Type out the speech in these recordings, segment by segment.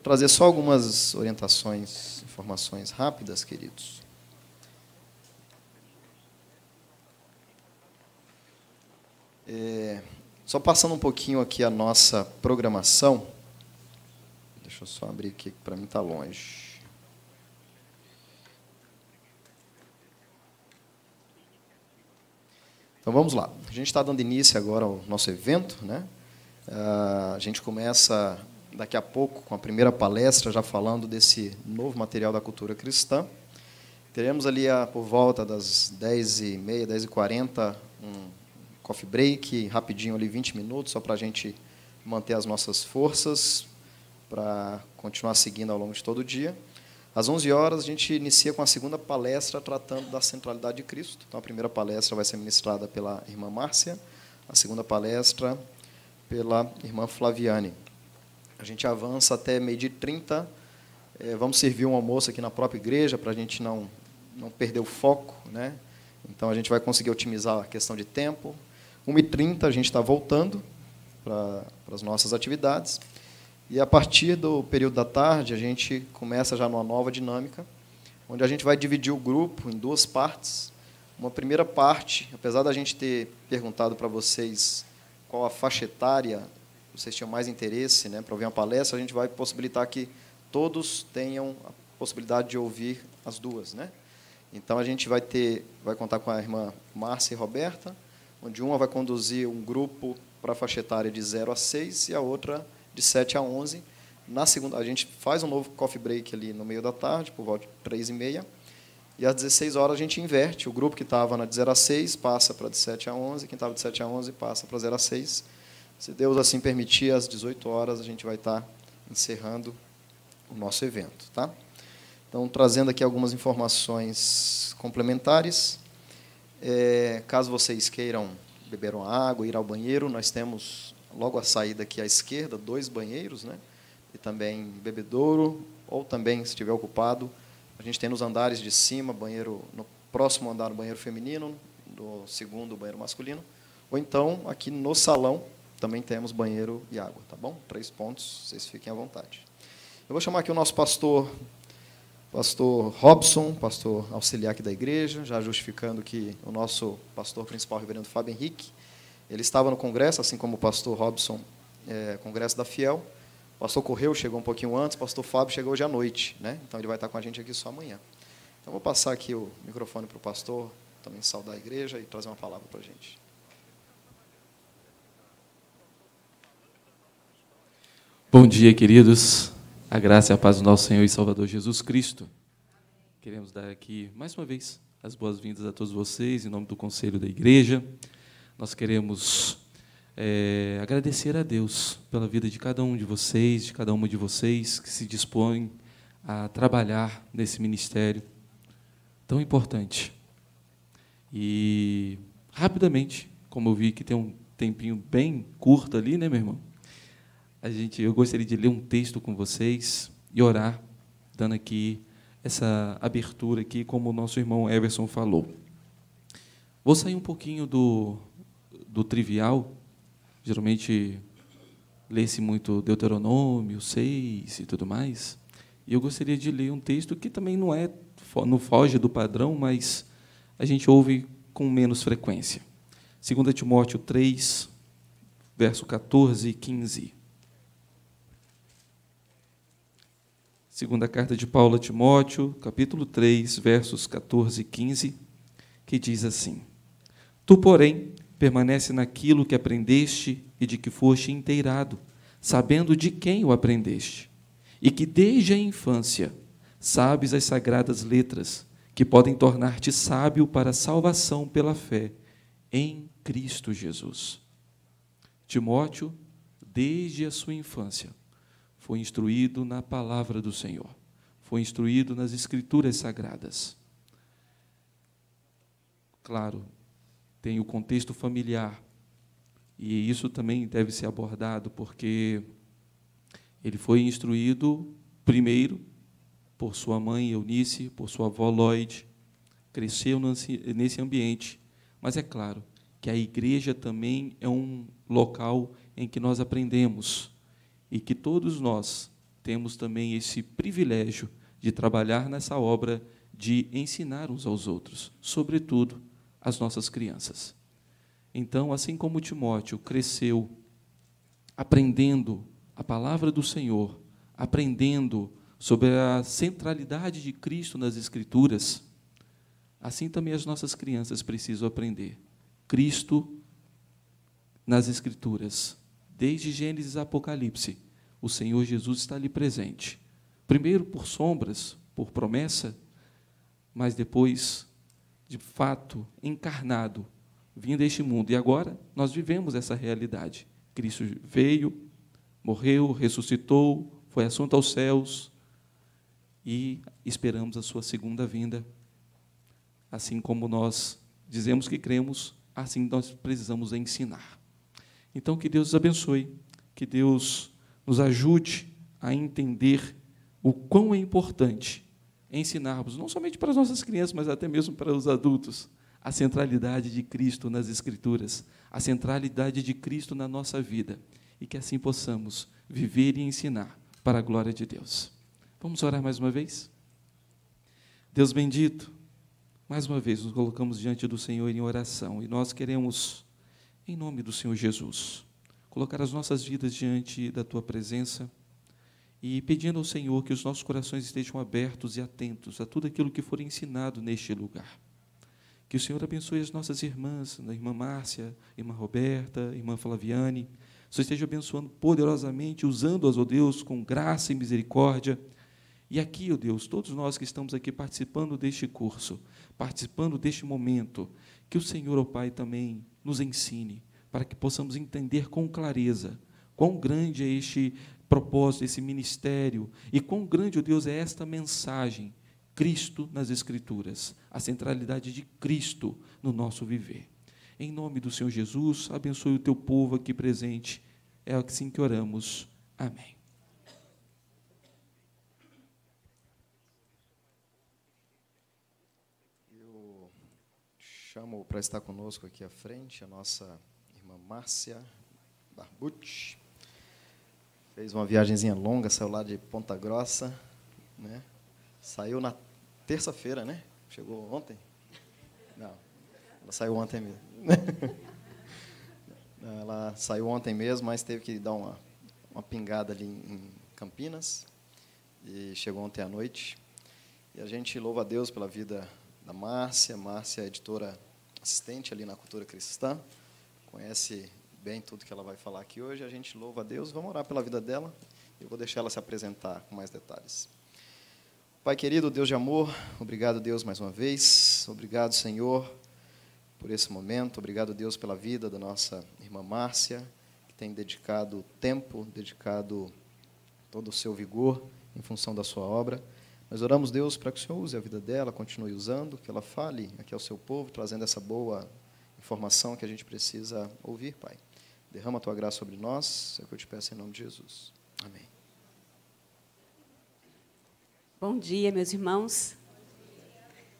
Vou trazer só algumas orientações, informações rápidas, queridos. É, só passando um pouquinho aqui a nossa programação. Deixa eu só abrir aqui, que para mim está longe. Então vamos lá. A gente está dando início agora ao nosso evento, né? Ah, a gente começa daqui a pouco, com a primeira palestra, já falando desse novo material da cultura cristã. Teremos ali, a, ah, por volta das 10h30, 10h40, um coffee break, rapidinho ali, 20 minutos, só para a gente manter as nossas forças, para continuar seguindo ao longo de todo o dia. Às 11 horas, a gente inicia com a segunda palestra tratando da centralidade de Cristo. Então, a primeira palestra vai ser ministrada pela irmã Márcia, a segunda palestra pela irmã Flaviane. A gente avança até meio-dia 30. É, vamos servir um almoço aqui na própria igreja para a gente não, não perder o foco. Né? Então, a gente vai conseguir otimizar a questão de tempo. 1h30 a gente está voltando para, para as nossas atividades. E a partir do período da tarde, a gente começa já numa nova dinâmica, onde a gente vai dividir o grupo em duas partes. Uma primeira parte, apesar da gente ter perguntado para vocês qual a faixa etária vocês tinham mais interesse né, para ouvir uma palestra, a gente vai possibilitar que todos tenham a possibilidade de ouvir as duas. Né? Então, a gente vai, ter, vai contar com a irmã Márcia e Roberta, onde uma vai conduzir um grupo para a faixa etária de 0 a 6 e a outra de 7 a 11. Na segunda, a gente faz um novo coffee break ali no meio da tarde, por volta de 3 e meia, e às 16 horas a gente inverte. O grupo que estava de 0 a 6 passa para de 7 a 11, quem estava de 7 a 11 passa para 0 a 6, se Deus assim permitir, às 18 horas a gente vai estar encerrando o nosso evento, tá? Então, trazendo aqui algumas informações complementares. É, caso vocês queiram beber uma água, ir ao banheiro, nós temos logo a saída aqui à esquerda, dois banheiros, né? E também bebedouro, ou também, se estiver ocupado, a gente tem nos andares de cima, banheiro no próximo andar, banheiro feminino, no segundo, banheiro masculino, ou então aqui no salão, também temos banheiro e água, tá bom? Três pontos, vocês fiquem à vontade. Eu vou chamar aqui o nosso pastor, pastor Robson, pastor auxiliar aqui da igreja, já justificando que o nosso pastor principal, reverendo Fábio Henrique, ele estava no congresso, assim como o pastor Robson, é, congresso da Fiel. O pastor Correu chegou um pouquinho antes, o pastor Fábio chegou hoje à noite, né? Então ele vai estar com a gente aqui só amanhã. Então vou passar aqui o microfone para o pastor, também saudar a igreja e trazer uma palavra para a gente. Bom dia, queridos. A graça e a paz do nosso Senhor e Salvador Jesus Cristo. Queremos dar aqui, mais uma vez, as boas-vindas a todos vocês, em nome do Conselho da Igreja. Nós queremos é, agradecer a Deus pela vida de cada um de vocês, de cada uma de vocês que se dispõe a trabalhar nesse ministério tão importante. E, rapidamente, como eu vi que tem um tempinho bem curto ali, né, meu irmão? a gente, eu gostaria de ler um texto com vocês e orar, dando aqui essa abertura aqui, como o nosso irmão Everson falou. Vou sair um pouquinho do, do trivial. Geralmente lê-se muito Deuteronômio 6 e tudo mais. E eu gostaria de ler um texto que também não é não foge do padrão, mas a gente ouve com menos frequência. 2 Timóteo 3, verso 14 e 15. Segunda carta de Paulo a Timóteo, capítulo 3, versos 14 e 15, que diz assim: Tu, porém, permanece naquilo que aprendeste e de que foste inteirado, sabendo de quem o aprendeste, e que desde a infância sabes as sagradas letras, que podem tornar-te sábio para a salvação pela fé em Cristo Jesus. Timóteo, desde a sua infância, foi instruído na palavra do Senhor, foi instruído nas escrituras sagradas. Claro, tem o contexto familiar, e isso também deve ser abordado, porque ele foi instruído primeiro por sua mãe Eunice, por sua avó Lloyd, cresceu nesse ambiente. Mas é claro que a igreja também é um local em que nós aprendemos e que todos nós temos também esse privilégio de trabalhar nessa obra de ensinar uns aos outros, sobretudo as nossas crianças. Então, assim como Timóteo cresceu aprendendo a palavra do Senhor, aprendendo sobre a centralidade de Cristo nas Escrituras, assim também as nossas crianças precisam aprender Cristo nas Escrituras, Desde Gênesis a Apocalipse, o Senhor Jesus está ali presente. Primeiro por sombras, por promessa, mas depois, de fato, encarnado, vindo a este mundo. E agora nós vivemos essa realidade. Cristo veio, morreu, ressuscitou, foi assunto aos céus e esperamos a sua segunda vinda. Assim como nós dizemos que cremos, assim nós precisamos ensinar. Então, que Deus os abençoe, que Deus nos ajude a entender o quão é importante ensinarmos, não somente para as nossas crianças, mas até mesmo para os adultos, a centralidade de Cristo nas Escrituras, a centralidade de Cristo na nossa vida, e que assim possamos viver e ensinar para a glória de Deus. Vamos orar mais uma vez? Deus bendito, mais uma vez nos colocamos diante do Senhor em oração e nós queremos em nome do Senhor Jesus, colocar as nossas vidas diante da tua presença e pedindo ao Senhor que os nossos corações estejam abertos e atentos a tudo aquilo que for ensinado neste lugar. Que o Senhor abençoe as nossas irmãs, a irmã Márcia, a irmã Roberta, a irmã Flaviane. você esteja abençoando poderosamente, usando-as, ó oh Deus, com graça e misericórdia. E aqui, ó oh Deus, todos nós que estamos aqui participando deste curso, participando deste momento, que o Senhor, ó oh Pai, também nos ensine, para que possamos entender com clareza quão grande é este propósito, esse ministério, e quão grande, o oh Deus, é esta mensagem, Cristo nas Escrituras, a centralidade de Cristo no nosso viver. Em nome do Senhor Jesus, abençoe o teu povo aqui presente. É assim que oramos. Amém. Chamo para estar conosco aqui à frente a nossa irmã Márcia Barbucci. Fez uma viagemzinha longa, saiu lá de Ponta Grossa, né? Saiu na terça-feira, né? Chegou ontem? Não. Ela saiu ontem mesmo. Ela saiu ontem mesmo, mas teve que dar uma, uma pingada ali em Campinas. E chegou ontem à noite. E a gente louva a Deus pela vida da Márcia. Márcia é editora assistente ali na Cultura Cristã, conhece bem tudo que ela vai falar aqui hoje. A gente louva a Deus, vamos orar pela vida dela. Eu vou deixar ela se apresentar com mais detalhes. Pai querido, Deus de amor, obrigado, Deus, mais uma vez. Obrigado, Senhor, por esse momento. Obrigado, Deus, pela vida da nossa irmã Márcia, que tem dedicado tempo, dedicado todo o seu vigor em função da sua obra. Nós oramos, Deus, para que o Senhor use a vida dela, continue usando, que ela fale aqui ao seu povo, trazendo essa boa informação que a gente precisa ouvir, Pai. Derrama a tua graça sobre nós, é o que eu te peço em nome de Jesus. Amém. Bom dia, meus irmãos.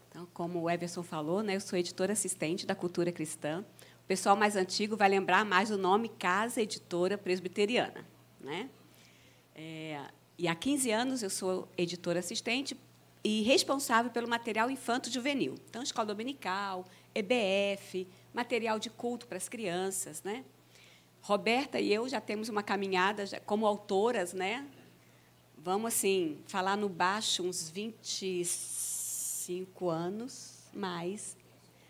Então, como o Everson falou, né, eu sou editora assistente da Cultura Cristã. O pessoal mais antigo vai lembrar mais do nome Casa Editora Presbiteriana. Né? É, e há 15 anos eu sou editora assistente e responsável pelo material infanto-juvenil. Então, escola dominical, EBF, material de culto para as crianças. Né? Roberta e eu já temos uma caminhada já, como autoras, né? Vamos, assim, falar no baixo uns 25 anos, mais.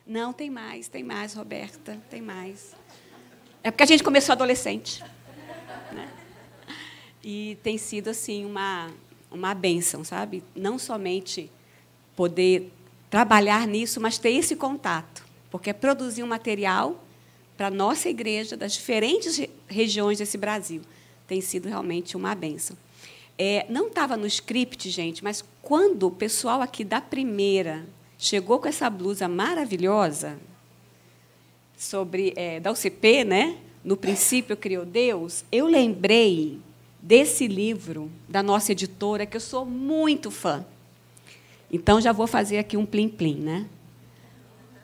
Não, tem mais, tem mais, Roberta, tem mais. É porque a gente começou adolescente. Né? e tem sido assim uma uma benção, sabe? Não somente poder trabalhar nisso, mas ter esse contato, porque é produzir um material para a nossa igreja das diferentes regiões desse Brasil. Tem sido realmente uma benção. É, não estava no script, gente, mas quando o pessoal aqui da primeira chegou com essa blusa maravilhosa sobre é, da UCP, né? No princípio criou Deus. Eu lembrei desse livro da nossa editora, que eu sou muito fã. Então já vou fazer aqui um plim plim, né?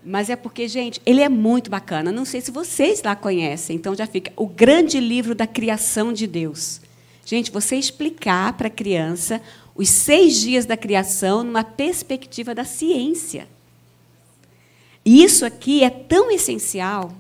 Mas é porque, gente, ele é muito bacana. Não sei se vocês lá conhecem, então já fica o grande livro da criação de Deus. Gente, você explicar para a criança os seis dias da criação numa perspectiva da ciência. E isso aqui é tão essencial,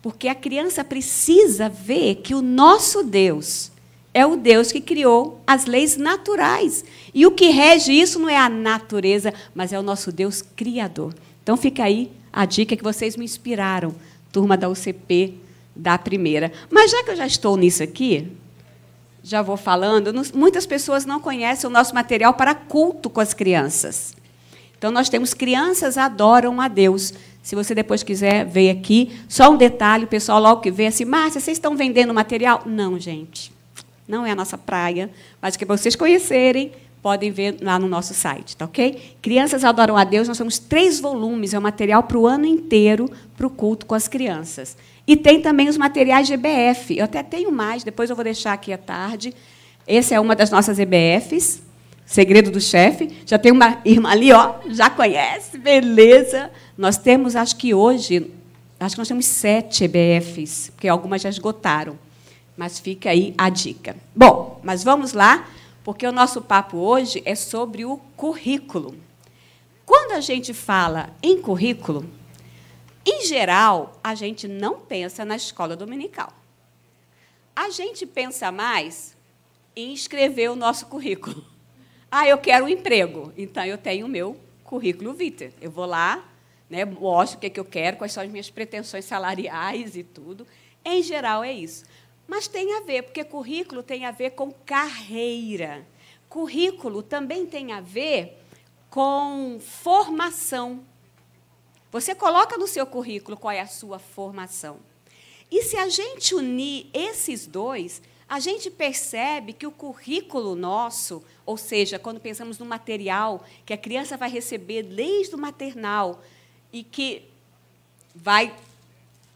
porque a criança precisa ver que o nosso Deus, é o Deus que criou as leis naturais. E o que rege isso não é a natureza, mas é o nosso Deus criador. Então fica aí a dica que vocês me inspiraram, turma da UCP da primeira. Mas já que eu já estou nisso aqui, já vou falando, muitas pessoas não conhecem o nosso material para culto com as crianças. Então nós temos crianças adoram a Deus. Se você depois quiser ver aqui, só um detalhe, o pessoal logo que vê assim, Márcia, vocês estão vendendo material? Não, gente não é a nossa praia, mas que vocês conhecerem, podem ver lá no nosso site, tá ok? Crianças Adoram a Deus, nós temos três volumes, é um material para o ano inteiro, para o culto com as crianças. E tem também os materiais de EBF, eu até tenho mais, depois eu vou deixar aqui à tarde. Essa é uma das nossas EBFs, Segredo do Chefe. Já tem uma irmã ali, ó, já conhece, beleza. Nós temos, acho que hoje, acho que nós temos sete EBFs, porque algumas já esgotaram. Mas fica aí a dica. Bom, mas vamos lá, porque o nosso papo hoje é sobre o currículo. Quando a gente fala em currículo, em geral, a gente não pensa na escola dominical. A gente pensa mais em escrever o nosso currículo. Ah, eu quero um emprego, então eu tenho o meu currículo vitae. Eu vou lá, né, mostro o que, é que eu quero, quais são as minhas pretensões salariais e tudo. Em geral, é isso. Mas tem a ver, porque currículo tem a ver com carreira. Currículo também tem a ver com formação. Você coloca no seu currículo qual é a sua formação. E se a gente unir esses dois, a gente percebe que o currículo nosso, ou seja, quando pensamos no material que a criança vai receber desde o maternal e que vai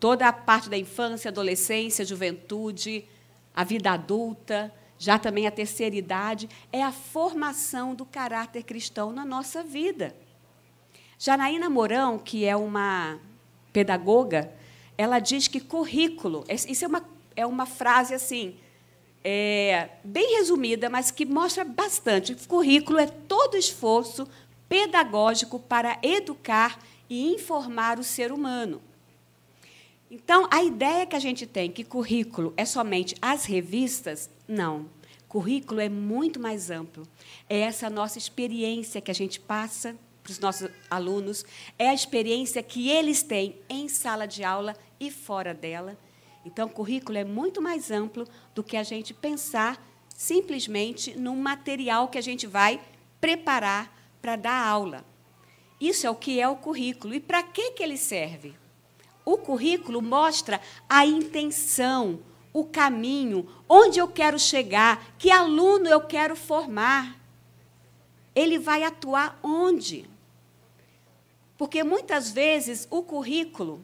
toda a parte da infância, adolescência, juventude, a vida adulta, já também a terceira idade, é a formação do caráter cristão na nossa vida. Janaína Mourão, que é uma pedagoga, ela diz que currículo, é, isso é uma, é uma frase assim, é, bem resumida, mas que mostra bastante. Currículo é todo esforço pedagógico para educar e informar o ser humano. Então, a ideia que a gente tem que currículo é somente as revistas, não. Currículo é muito mais amplo. É essa nossa experiência que a gente passa para os nossos alunos, é a experiência que eles têm em sala de aula e fora dela. Então, currículo é muito mais amplo do que a gente pensar simplesmente no material que a gente vai preparar para dar aula. Isso é o que é o currículo. E para que, que ele serve? O currículo mostra a intenção, o caminho, onde eu quero chegar, que aluno eu quero formar. Ele vai atuar onde? Porque muitas vezes o currículo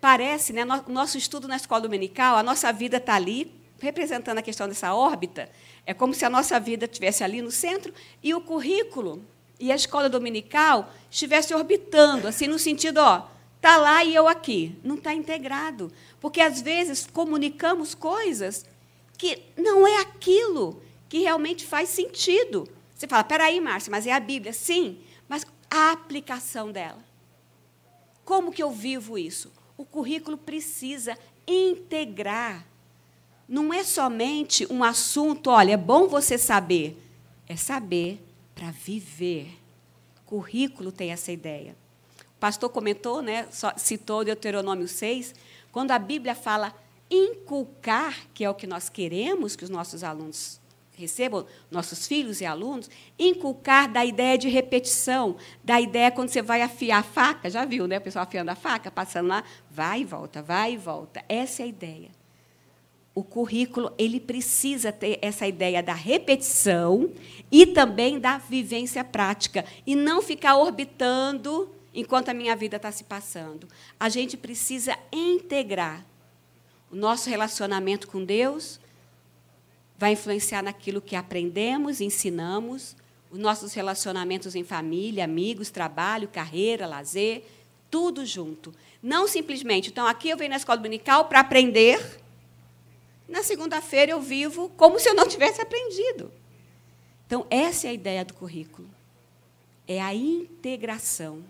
parece, né, no, nosso estudo na escola dominical, a nossa vida está ali, representando a questão dessa órbita, é como se a nossa vida estivesse ali no centro e o currículo e a escola dominical estivesse orbitando, assim, no sentido, ó, Está lá e eu aqui. Não está integrado. Porque às vezes comunicamos coisas que não é aquilo que realmente faz sentido. Você fala, peraí, Márcia, mas é a Bíblia. Sim, mas a aplicação dela. Como que eu vivo isso? O currículo precisa integrar. Não é somente um assunto, olha, é bom você saber. É saber para viver. Currículo tem essa ideia pastor comentou, né, citou Deuteronômio 6, quando a Bíblia fala inculcar, que é o que nós queremos que os nossos alunos recebam, nossos filhos e alunos, inculcar da ideia de repetição, da ideia quando você vai afiar a faca, já viu, né, o pessoal afiando a faca, passando lá, vai e volta, vai e volta. Essa é a ideia. O currículo ele precisa ter essa ideia da repetição e também da vivência prática e não ficar orbitando enquanto a minha vida está se passando. A gente precisa integrar o nosso relacionamento com Deus vai influenciar naquilo que aprendemos, ensinamos, os nossos relacionamentos em família, amigos, trabalho, carreira, lazer, tudo junto. Não simplesmente, então aqui eu venho na escola dominical para aprender, na segunda-feira eu vivo como se eu não tivesse aprendido. Então, essa é a ideia do currículo. É a integração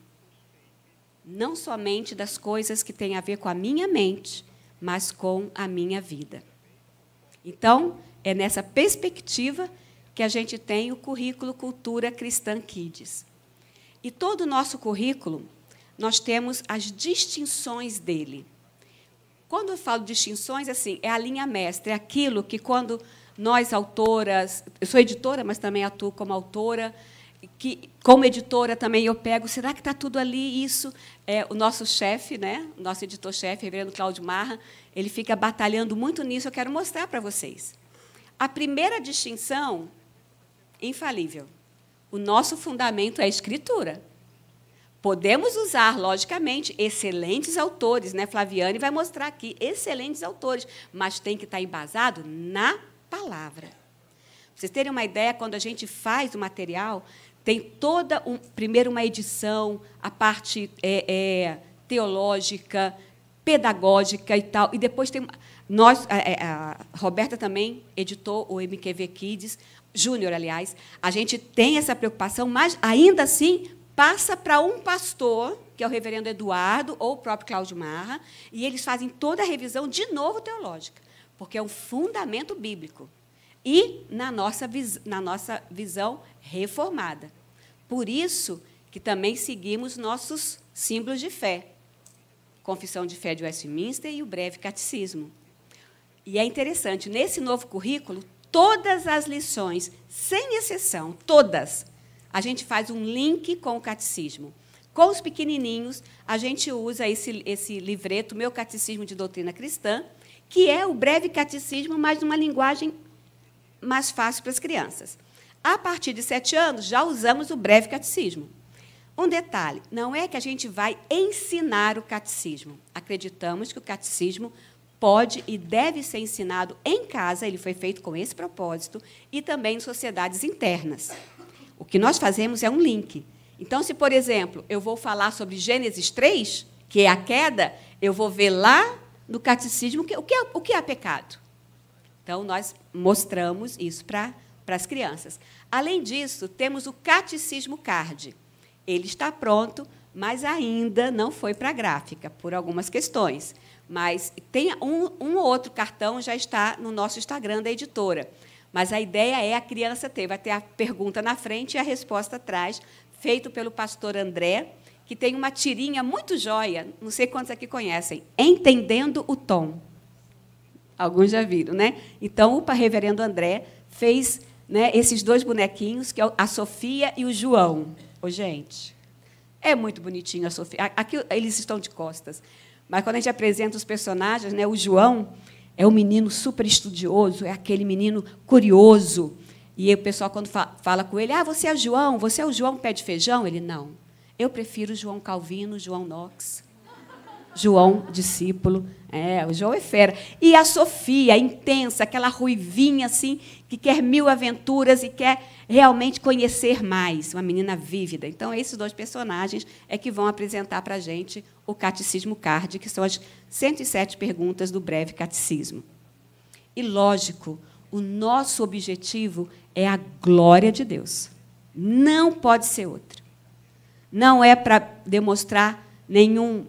não somente das coisas que têm a ver com a minha mente, mas com a minha vida. Então, é nessa perspectiva que a gente tem o currículo Cultura Cristã Kids. E todo o nosso currículo, nós temos as distinções dele. Quando eu falo distinções, assim, é a linha mestra, é aquilo que quando nós autoras, eu sou editora, mas também atuo como autora, que como editora também eu pego, será que está tudo ali? Isso é o nosso chefe, né? O nosso editor-chefe, Reverendo Cláudio Marra, ele fica batalhando muito nisso. Eu quero mostrar para vocês. A primeira distinção infalível. O nosso fundamento é a escritura. Podemos usar, logicamente, excelentes autores, né? Flaviane vai mostrar aqui excelentes autores, mas tem que estar tá embasado na palavra. Para vocês terem uma ideia, quando a gente faz o material, tem toda um, primeiro uma edição, a parte é, é, teológica, pedagógica e tal, e depois tem nós a, é, a Roberta também editou o MQV Kids Júnior, aliás, a gente tem essa preocupação, mas ainda assim passa para um pastor, que é o reverendo Eduardo ou o próprio Cláudio Marra, e eles fazem toda a revisão de novo teológica, porque é um fundamento bíblico e na nossa, na nossa visão reformada. Por isso que também seguimos nossos símbolos de fé, Confissão de Fé de Westminster e o Breve Catecismo. E é interessante, nesse novo currículo, todas as lições, sem exceção, todas, a gente faz um link com o catecismo. Com os pequenininhos, a gente usa esse, esse livreto, Meu Catecismo de Doutrina Cristã, que é o breve catecismo, mas numa linguagem mais fácil para as crianças. A partir de sete anos, já usamos o breve catecismo. Um detalhe: não é que a gente vai ensinar o catecismo. Acreditamos que o catecismo pode e deve ser ensinado em casa, ele foi feito com esse propósito, e também em sociedades internas. O que nós fazemos é um link. Então, se, por exemplo, eu vou falar sobre Gênesis 3, que é a queda, eu vou ver lá no catecismo o que é, o que é pecado. Então, nós mostramos isso para para as crianças. Além disso, temos o Catecismo Card. Ele está pronto, mas ainda não foi para a gráfica, por algumas questões. Mas tem um, um outro cartão já está no nosso Instagram da editora. Mas a ideia é a criança ter, vai ter a pergunta na frente e a resposta atrás, feito pelo pastor André, que tem uma tirinha muito joia, não sei quantos aqui conhecem, Entendendo o Tom alguns já viram, né? Então, o reverendo André fez né, esses dois bonequinhos, que é a Sofia e o João. Ô, gente, é muito bonitinho a Sofia. Aqui eles estão de costas. Mas quando a gente apresenta os personagens, né, o João é um menino super estudioso, é aquele menino curioso. E o pessoal, quando fala com ele, ah, você é o João, você é o João pé de feijão? Ele, não. Eu prefiro João Calvino, João Knox, João discípulo. É, o João é fera. E a Sofia, intensa, aquela ruivinha assim, que quer mil aventuras e quer realmente conhecer mais, uma menina vívida. Então, esses dois personagens é que vão apresentar para a gente o Catecismo Card, que são as 107 perguntas do breve catecismo. E, lógico, o nosso objetivo é a glória de Deus. Não pode ser outro. Não é para demonstrar nenhum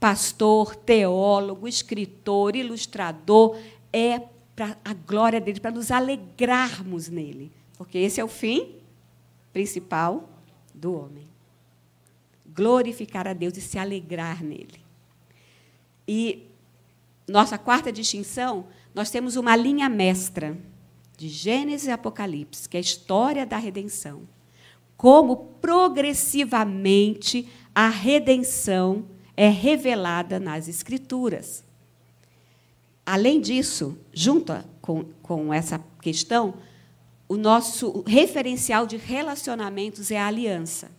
pastor, teólogo, escritor, ilustrador, é para a glória dele, para nos alegrarmos nele, porque esse é o fim principal do homem. Glorificar a Deus e se alegrar nele. E nossa quarta distinção, nós temos uma linha mestra de Gênesis e Apocalipse, que é a história da redenção. Como progressivamente a redenção é revelada nas Escrituras. Além disso, junto com, com essa questão, o nosso referencial de relacionamentos é a aliança.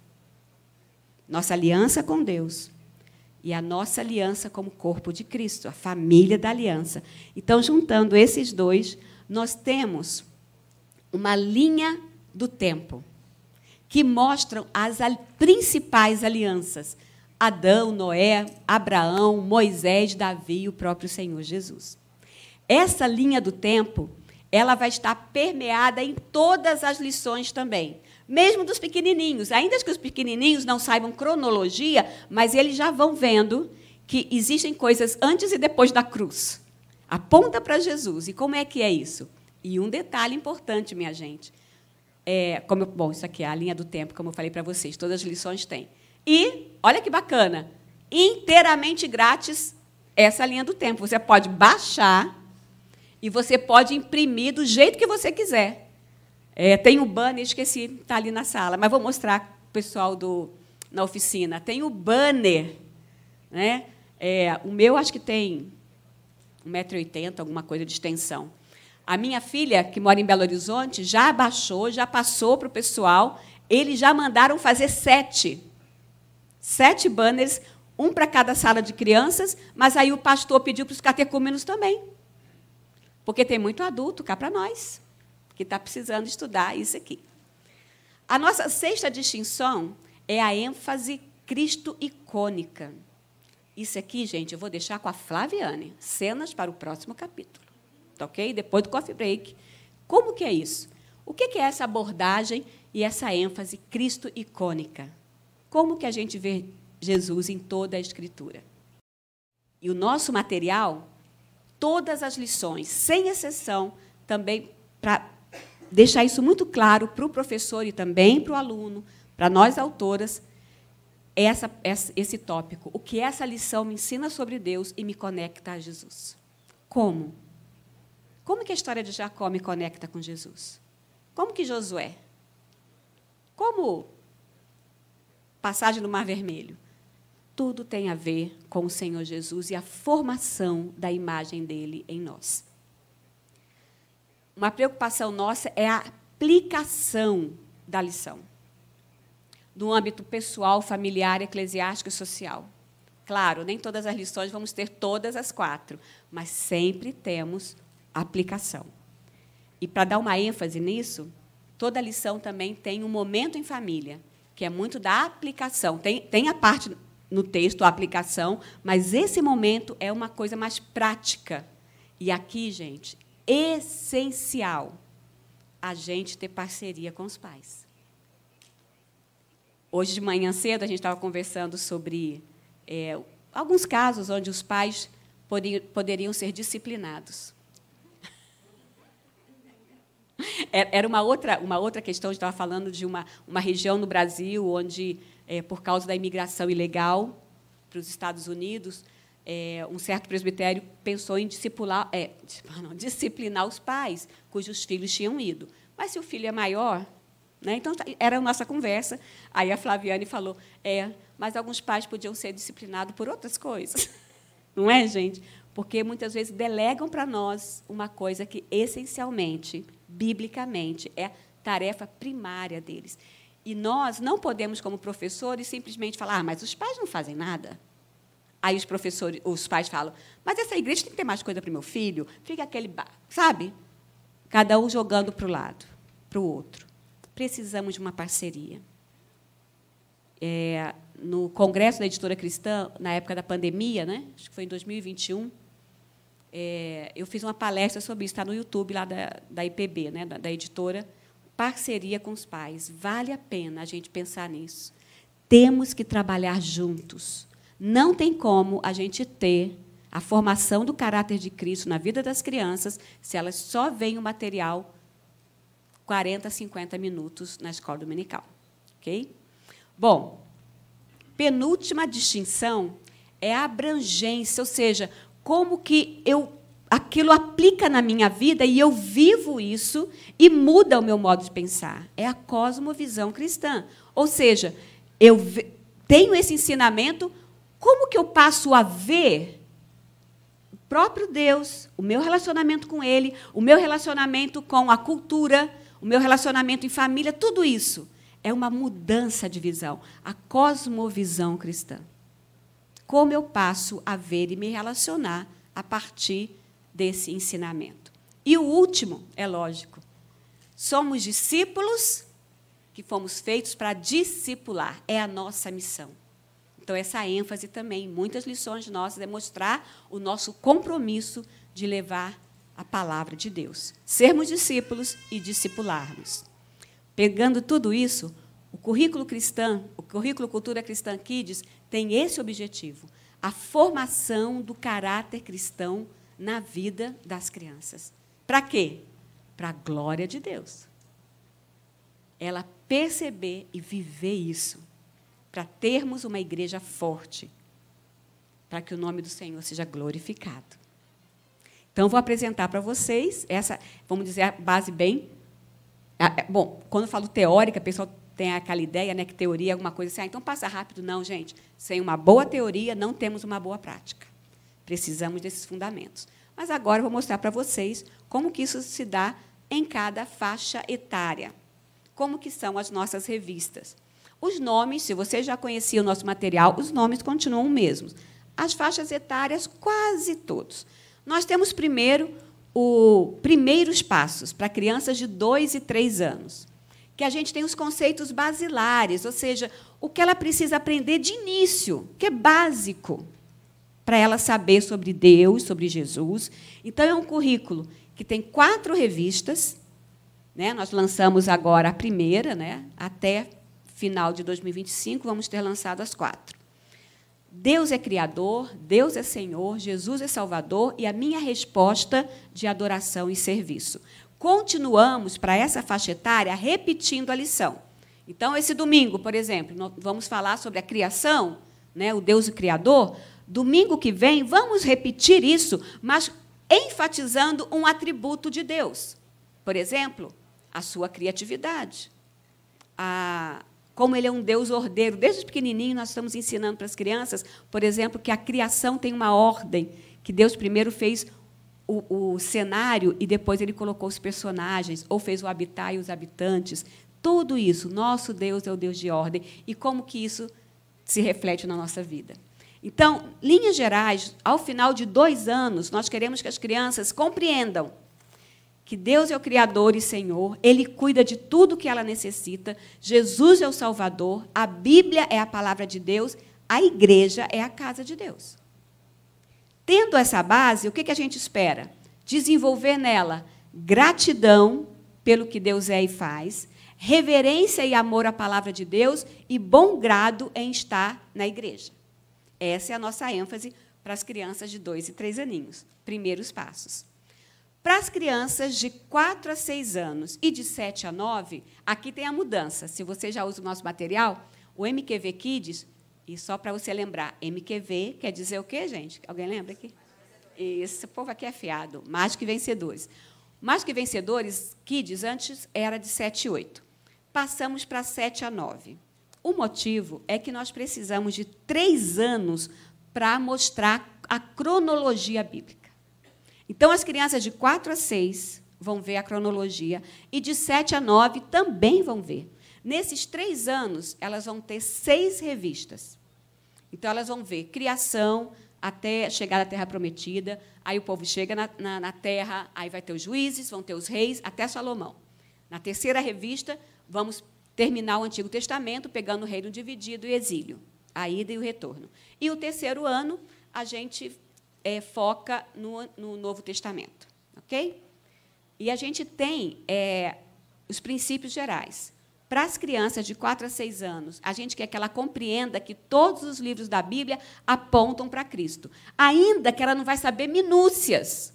Nossa aliança com Deus e a nossa aliança como corpo de Cristo, a família da aliança. Então, juntando esses dois, nós temos uma linha do tempo que mostram as principais alianças Adão, Noé, Abraão, Moisés, Davi e o próprio Senhor Jesus. Essa linha do tempo, ela vai estar permeada em todas as lições também, mesmo dos pequenininhos. Ainda que os pequenininhos não saibam cronologia, mas eles já vão vendo que existem coisas antes e depois da cruz. Aponta para Jesus. E como é que é isso? E um detalhe importante, minha gente. É, como bom, isso aqui é a linha do tempo, como eu falei para vocês, todas as lições têm. E, olha que bacana, inteiramente grátis essa linha do tempo. Você pode baixar e você pode imprimir do jeito que você quiser. É, tem o banner, esqueci, está ali na sala, mas vou mostrar para o pessoal do, na oficina. Tem o banner. Né? É, o meu acho que tem 1,80m, alguma coisa de extensão. A minha filha, que mora em Belo Horizonte, já baixou, já passou para o pessoal. Eles já mandaram fazer sete sete banners, um para cada sala de crianças, mas aí o pastor pediu para os catecúmenos também. Porque tem muito adulto cá para nós, que está precisando estudar isso aqui. A nossa sexta distinção é a ênfase Cristo icônica. Isso aqui, gente, eu vou deixar com a Flaviane. Cenas para o próximo capítulo. Tá ok? Depois do coffee break. Como que é isso? O que é essa abordagem e essa ênfase Cristo icônica? Como que a gente vê Jesus em toda a Escritura? E o nosso material, todas as lições, sem exceção, também para deixar isso muito claro para o professor e também para o aluno, para nós autoras, essa, esse tópico. O que essa lição me ensina sobre Deus e me conecta a Jesus? Como? Como que a história de Jacó me conecta com Jesus? Como que Josué? Como passagem do Mar Vermelho. Tudo tem a ver com o Senhor Jesus e a formação da imagem dele em nós. Uma preocupação nossa é a aplicação da lição, no âmbito pessoal, familiar, eclesiástico e social. Claro, nem todas as lições vamos ter todas as quatro, mas sempre temos aplicação. E para dar uma ênfase nisso, toda lição também tem um momento em família, que é muito da aplicação. Tem, tem a parte no texto, a aplicação, mas esse momento é uma coisa mais prática. E aqui, gente, essencial a gente ter parceria com os pais. Hoje de manhã cedo a gente estava conversando sobre é, alguns casos onde os pais poderiam ser disciplinados. Era uma outra, uma outra questão, a gente estava falando de uma, uma região no Brasil onde, é, por causa da imigração ilegal para os Estados Unidos, é, um certo presbitério pensou em discipular, é, não, disciplinar os pais cujos filhos tinham ido. Mas se o filho é maior. Né? Então, tá, era a nossa conversa. Aí a Flaviane falou: é, mas alguns pais podiam ser disciplinados por outras coisas. Não é, gente? Porque muitas vezes delegam para nós uma coisa que essencialmente biblicamente. É a tarefa primária deles. E nós não podemos, como professores, simplesmente falar, ah, mas os pais não fazem nada. Aí os professores, os pais falam, mas essa igreja tem que ter mais coisa para o meu filho, fica aquele sabe? Cada um jogando para o lado, para o outro. Precisamos de uma parceria. É, no Congresso da Editora Cristã, na época da pandemia, né? acho que foi em 2021, é, eu fiz uma palestra sobre isso, está no YouTube lá da, da IPB, né, da, da editora, parceria com os pais. Vale a pena a gente pensar nisso. Temos que trabalhar juntos. Não tem como a gente ter a formação do caráter de Cristo na vida das crianças se elas só veem o material 40, 50 minutos na escola dominical. Ok? Bom, penúltima distinção é a abrangência, ou seja, como que eu aquilo aplica na minha vida e eu vivo isso e muda o meu modo de pensar. É a cosmovisão cristã. Ou seja, eu tenho esse ensinamento, como que eu passo a ver o próprio Deus, o meu relacionamento com Ele, o meu relacionamento com a cultura, o meu relacionamento em família, tudo isso é uma mudança de visão, a cosmovisão cristã como eu passo a ver e me relacionar a partir desse ensinamento. E o último, é lógico, somos discípulos que fomos feitos para discipular, é a nossa missão. Então, essa ênfase também, muitas lições nossas, é mostrar o nosso compromisso de levar a palavra de Deus, sermos discípulos e discipularmos. Pegando tudo isso, o currículo cristão, o currículo Cultura Cristã Kids tem esse objetivo: a formação do caráter cristão na vida das crianças. Para quê? Para a glória de Deus. Ela perceber e viver isso, para termos uma igreja forte, para que o nome do Senhor seja glorificado. Então, vou apresentar para vocês essa, vamos dizer, a base bem. É, bom, quando eu falo teórica, pessoal tem aquela ideia, né, que teoria é alguma coisa assim, ah, então passa rápido. Não, gente, sem uma boa teoria não temos uma boa prática. Precisamos desses fundamentos. Mas agora eu vou mostrar para vocês como que isso se dá em cada faixa etária. Como que são as nossas revistas. Os nomes, se você já conhecia o nosso material, os nomes continuam os mesmos. As faixas etárias, quase todos. Nós temos primeiro o primeiros passos para crianças de 2 e 3 anos que a gente tem os conceitos basilares, ou seja, o que ela precisa aprender de início, que é básico, para ela saber sobre Deus, sobre Jesus. Então, é um currículo que tem quatro revistas. Né? Nós lançamos agora a primeira, né? até final de 2025, vamos ter lançado as quatro. Deus é Criador, Deus é Senhor, Jesus é Salvador e a minha resposta de adoração e serviço continuamos para essa faixa etária repetindo a lição. Então, esse domingo, por exemplo, vamos falar sobre a criação, né, o Deus o Criador. Domingo que vem, vamos repetir isso, mas enfatizando um atributo de Deus. Por exemplo, a sua criatividade. A, como ele é um Deus ordeiro. Desde pequenininho, nós estamos ensinando para as crianças, por exemplo, que a criação tem uma ordem, que Deus primeiro fez o, o cenário e depois ele colocou os personagens, ou fez o habitat e os habitantes. Tudo isso, nosso Deus é o Deus de ordem, e como que isso se reflete na nossa vida. Então, linhas gerais, ao final de dois anos, nós queremos que as crianças compreendam que Deus é o Criador e Senhor, Ele cuida de tudo que ela necessita, Jesus é o Salvador, a Bíblia é a palavra de Deus, a igreja é a casa de Deus. Tendo essa base, o que, a gente espera? Desenvolver nela gratidão pelo que Deus é e faz, reverência e amor à palavra de Deus e bom grado em estar na igreja. Essa é a nossa ênfase para as crianças de 2 e 3 aninhos, primeiros passos. Para as crianças de 4 a 6 anos e de 7 a 9, aqui tem a mudança. Se você já usa o nosso material, o MQV Kids e só para você lembrar, MQV quer dizer o quê, gente? Alguém lembra aqui? Esse povo aqui é fiado. Mais que vencedores. Mais que vencedores, Kids, antes era de 7 a 8. Passamos para 7 a 9. O motivo é que nós precisamos de três anos para mostrar a cronologia bíblica. Então, as crianças de 4 a 6 vão ver a cronologia e de 7 a 9 também vão ver. Nesses três anos, elas vão ter seis revistas. Então, elas vão ver criação até chegar à Terra Prometida, aí o povo chega na, na, na Terra, aí vai ter os juízes, vão ter os reis, até Salomão. Na terceira revista, vamos terminar o Antigo Testamento, pegando o reino dividido e exílio, a ida e o retorno. E o terceiro ano, a gente é, foca no, no, Novo Testamento. Ok? E a gente tem é, os princípios gerais para as crianças de 4 a 6 anos, a gente quer que ela compreenda que todos os livros da Bíblia apontam para Cristo, ainda que ela não vai saber minúcias,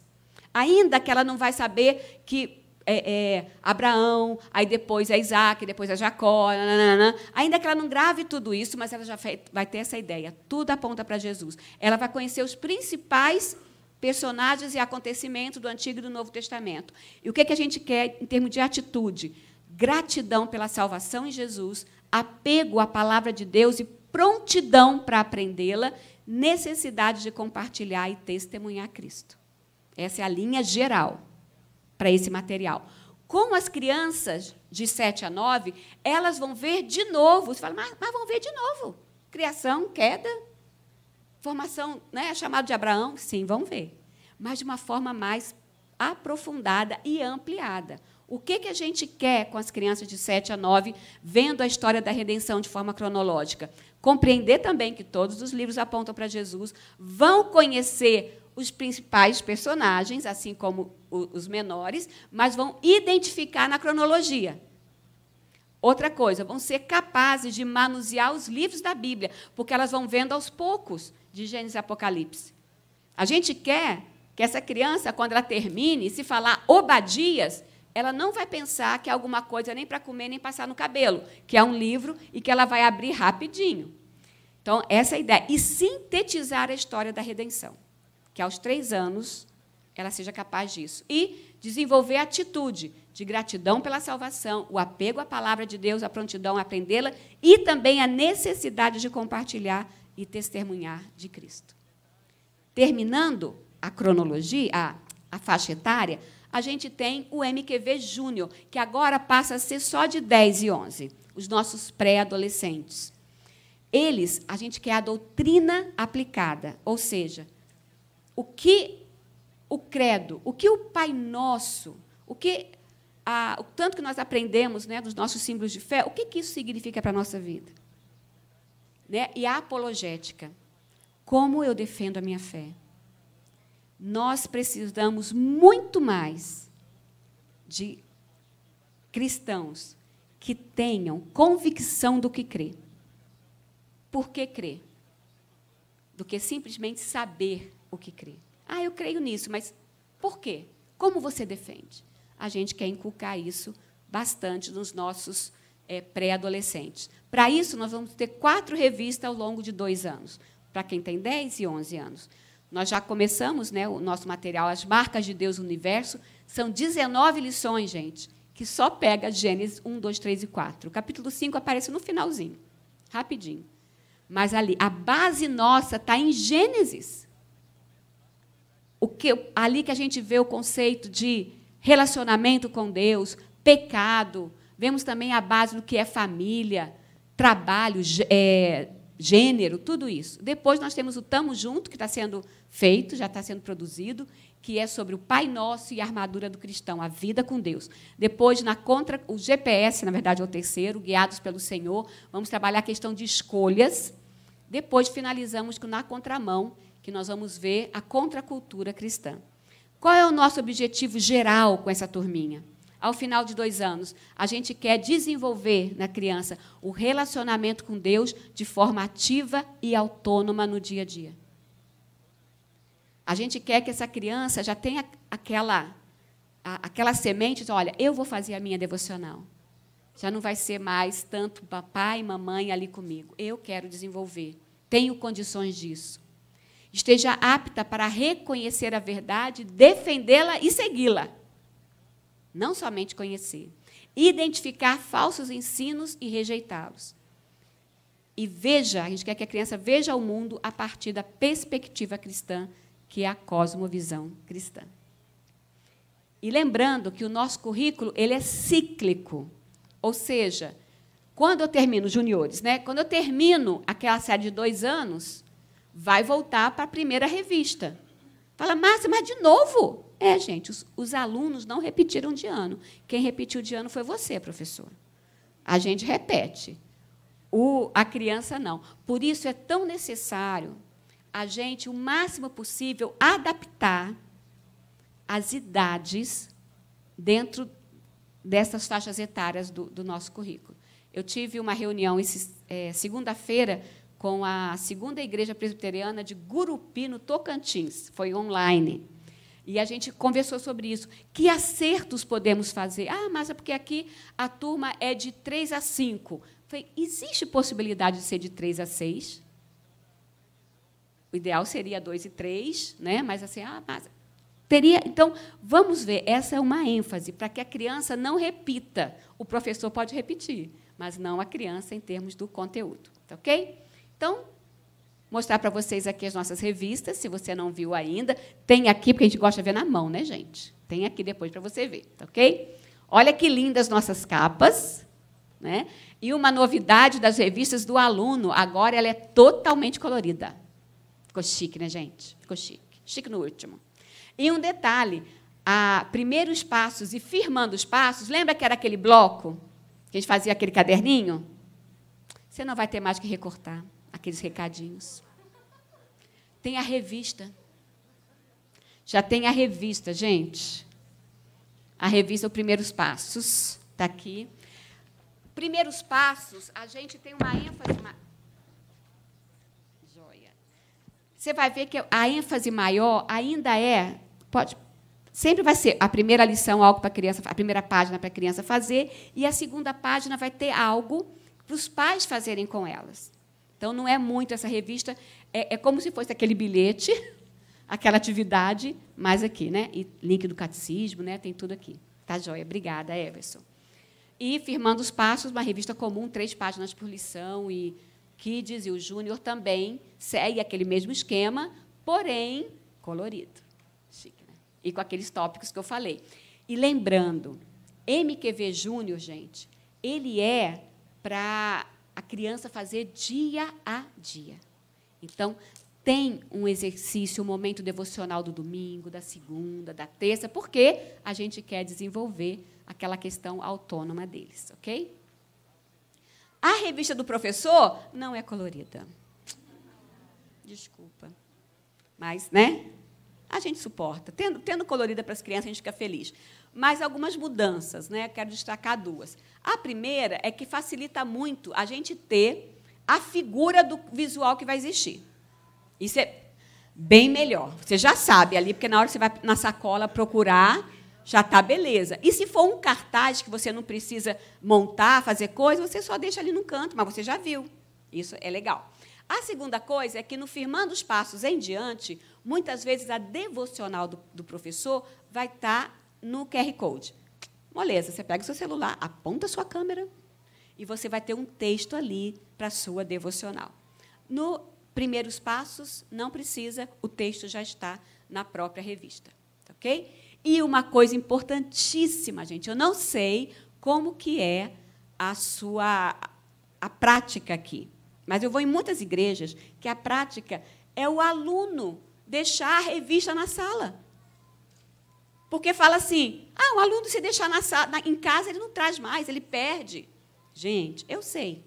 ainda que ela não vai saber que é, é, Abraão, aí depois é Isaac, depois é Jacó, nananana. ainda que ela não grave tudo isso, mas ela já vai ter essa ideia. Tudo aponta para Jesus. Ela vai conhecer os principais personagens e acontecimentos do Antigo e do Novo Testamento. E o que, é que a gente quer em termos de atitude? gratidão pela salvação em Jesus, apego à palavra de Deus e prontidão para aprendê-la, necessidade de compartilhar e testemunhar Cristo. Essa é a linha geral para esse material. Com as crianças de 7 a 9, elas vão ver de novo. Você fala, mas, mas vão ver de novo. Criação, queda, formação, né, chamado de Abraão, sim, vão ver. Mas de uma forma mais aprofundada e ampliada. O que, que a gente quer com as crianças de 7 a 9, vendo a história da redenção de forma cronológica? Compreender também que todos os livros apontam para Jesus, vão conhecer os principais personagens, assim como os menores, mas vão identificar na cronologia. Outra coisa, vão ser capazes de manusear os livros da Bíblia, porque elas vão vendo aos poucos de Gênesis e Apocalipse. A gente quer que essa criança, quando ela termine, se falar Obadias, ela não vai pensar que é alguma coisa nem para comer nem passar no cabelo, que é um livro e que ela vai abrir rapidinho. Então, essa é a ideia. E sintetizar a história da redenção, que aos três anos ela seja capaz disso. E desenvolver a atitude de gratidão pela salvação, o apego à palavra de Deus, a prontidão a aprendê-la e também a necessidade de compartilhar e testemunhar de Cristo. Terminando a cronologia, a, a faixa etária, a gente tem o MQV Júnior, que agora passa a ser só de 10 e 11, os nossos pré-adolescentes. Eles, a gente quer a doutrina aplicada, ou seja, o que o credo, o que o Pai Nosso, o que a, o tanto que nós aprendemos né, dos nossos símbolos de fé, o que, que isso significa para a nossa vida? Né? E a apologética. Como eu defendo a minha fé? nós precisamos muito mais de cristãos que tenham convicção do que crê. Por que crer? Do que simplesmente saber o que crê. Ah, eu creio nisso, mas por quê? Como você defende? A gente quer inculcar isso bastante nos nossos é, pré-adolescentes. Para isso, nós vamos ter quatro revistas ao longo de dois anos, para quem tem 10 e 11 anos. Nós já começamos né, o nosso material, As Marcas de Deus no Universo. São 19 lições, gente, que só pega Gênesis 1, 2, 3 e 4. O capítulo 5 aparece no finalzinho, rapidinho. Mas ali, a base nossa está em Gênesis. O que, ali que a gente vê o conceito de relacionamento com Deus, pecado. Vemos também a base do que é família, trabalho, é, gênero, tudo isso. Depois nós temos o Tamo Junto, que está sendo feito, já está sendo produzido, que é sobre o Pai Nosso e a armadura do cristão, a vida com Deus. Depois, na contra, o GPS, na verdade, é o terceiro, guiados pelo Senhor, vamos trabalhar a questão de escolhas. Depois finalizamos com na contramão, que nós vamos ver a contracultura cristã. Qual é o nosso objetivo geral com essa turminha? ao final de dois anos. A gente quer desenvolver na criança o relacionamento com Deus de forma ativa e autônoma no dia a dia. A gente quer que essa criança já tenha aquela, aquela semente de, olha, eu vou fazer a minha devocional. Já não vai ser mais tanto papai e mamãe ali comigo. Eu quero desenvolver. Tenho condições disso. Esteja apta para reconhecer a verdade, defendê-la e segui-la não somente conhecer. Identificar falsos ensinos e rejeitá-los. E veja, a gente quer que a criança veja o mundo a partir da perspectiva cristã, que é a cosmovisão cristã. E lembrando que o nosso currículo ele é cíclico, ou seja, quando eu termino juniores, né? Quando eu termino aquela série de dois anos, vai voltar para a primeira revista. Fala, Márcia, mas de novo? É, gente, os, os alunos não repetiram de ano. Quem repetiu de ano foi você, professor. A gente repete. O, a criança não. Por isso é tão necessário a gente, o máximo possível, adaptar as idades dentro dessas faixas etárias do, do nosso currículo. Eu tive uma reunião é, segunda-feira com a segunda igreja presbiteriana de Gurupi, no Tocantins. Foi online. E a gente conversou sobre isso. Que acertos podemos fazer? Ah, mas é porque aqui a turma é de 3 a 5. Falei, existe possibilidade de ser de 3 a 6? O ideal seria 2 e 3, né? mas assim, ah, mas teria. Então, vamos ver, essa é uma ênfase, para que a criança não repita. O professor pode repetir, mas não a criança em termos do conteúdo. Tá ok? Então, mostrar para vocês aqui as nossas revistas, se você não viu ainda. Tem aqui, porque a gente gosta de ver na mão, né, gente? Tem aqui depois para você ver, tá ok? Olha que lindas nossas capas. Né? E uma novidade das revistas do aluno, agora ela é totalmente colorida. Ficou chique, né, gente? Ficou chique. Chique no último. E um detalhe, a primeiros passos e firmando os passos, lembra que era aquele bloco que a gente fazia aquele caderninho? Você não vai ter mais que recortar aqueles recadinhos. Tem a revista. Já tem a revista, gente. A revista Os Primeiros Passos. Está aqui. Primeiros Passos, a gente tem uma ênfase. Ma... Joia. Você vai ver que a ênfase maior ainda é. Pode, sempre vai ser a primeira lição, algo para a criança, a primeira página para a criança fazer, e a segunda página vai ter algo para os pais fazerem com elas. Então, não é muito essa revista, é, é como se fosse aquele bilhete, aquela atividade, mais aqui, né? E link do catecismo, né? Tem tudo aqui. Tá joia. Obrigada, Everson. E Firmando os Passos, uma revista comum, três páginas por lição, e Kids e o Júnior também segue aquele mesmo esquema, porém colorido. Chique, né? E com aqueles tópicos que eu falei. E lembrando, MQV Júnior, gente, ele é para criança fazer dia a dia. Então, tem um exercício, um momento devocional do domingo, da segunda, da terça, porque a gente quer desenvolver aquela questão autônoma deles, ok? A revista do professor não é colorida. Desculpa. Mas, né? A gente suporta. Tendo, tendo colorida para as crianças, a gente fica feliz mas algumas mudanças, né? Quero destacar duas. A primeira é que facilita muito a gente ter a figura do visual que vai existir. Isso é bem melhor. Você já sabe ali, porque na hora que você vai na sacola procurar, já está beleza. E se for um cartaz que você não precisa montar, fazer coisa, você só deixa ali no canto, mas você já viu. Isso é legal. A segunda coisa é que, no firmando os passos em diante, muitas vezes a devocional do, do professor vai estar tá no QR Code. Moleza, você pega o seu celular, aponta a sua câmera e você vai ter um texto ali para a sua devocional. No Primeiros Passos, não precisa, o texto já está na própria revista. Ok? E uma coisa importantíssima, gente, eu não sei como que é a sua a prática aqui, mas eu vou em muitas igrejas que a prática é o aluno deixar a revista na sala. Porque fala assim: ah, o aluno se deixar na, na, em casa, ele não traz mais, ele perde. Gente, eu sei.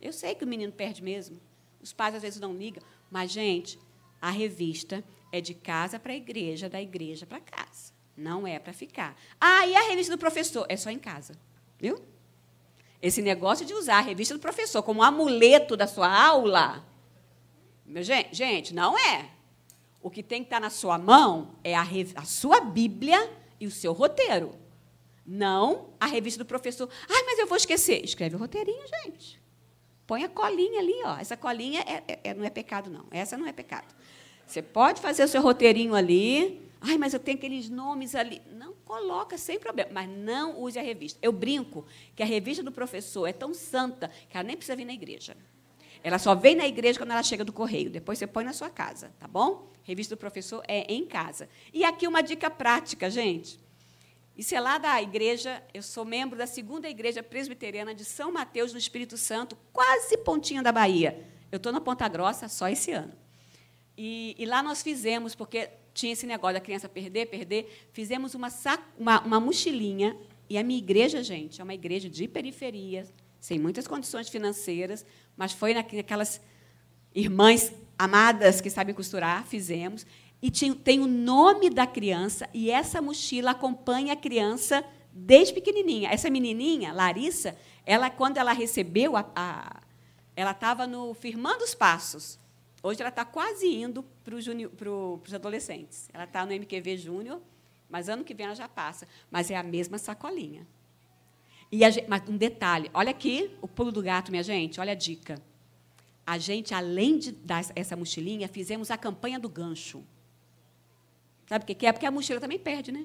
Eu sei que o menino perde mesmo. Os pais às vezes não ligam. Mas, gente, a revista é de casa para a igreja, da igreja para casa. Não é para ficar. Ah, e a revista do professor? É só em casa. Viu? Esse negócio de usar a revista do professor como amuleto da sua aula. Gente, não é. O que tem que estar tá na sua mão é a, a sua Bíblia e o seu roteiro. Não a revista do professor. Ai, mas eu vou esquecer. Escreve o roteirinho, gente. Põe a colinha ali, ó. Essa colinha é, é, é, não é pecado, não. Essa não é pecado. Você pode fazer o seu roteirinho ali. Ai, mas eu tenho aqueles nomes ali. Não coloca sem problema, mas não use a revista. Eu brinco que a revista do professor é tão santa que ela nem precisa vir na igreja. Ela só vem na igreja quando ela chega do correio. Depois você põe na sua casa, tá bom? Revista do professor é em casa. E aqui uma dica prática, gente. Isso é lá da igreja, eu sou membro da segunda igreja presbiteriana de São Mateus, no Espírito Santo, quase pontinha da Bahia. Eu estou na Ponta Grossa só esse ano. E, e, lá nós fizemos, porque tinha esse negócio da criança perder, perder, fizemos uma, uma, uma mochilinha. E a minha igreja, gente, é uma igreja de periferia, sem muitas condições financeiras, mas foi naquelas irmãs amadas que sabem costurar, fizemos. E tem o nome da criança, e essa mochila acompanha a criança desde pequenininha. Essa menininha, Larissa, ela quando ela recebeu a, a ela estava no firmando os passos. Hoje ela está quase indo para pro, os adolescentes. Ela está no MQV Júnior, mas ano que vem ela já passa. Mas é a mesma sacolinha. E gente, mas um detalhe, olha aqui o pulo do gato, minha gente, olha a dica. A gente, além de dar essa mochilinha, fizemos a campanha do gancho. Sabe o que é? Porque a mochila também perde, né?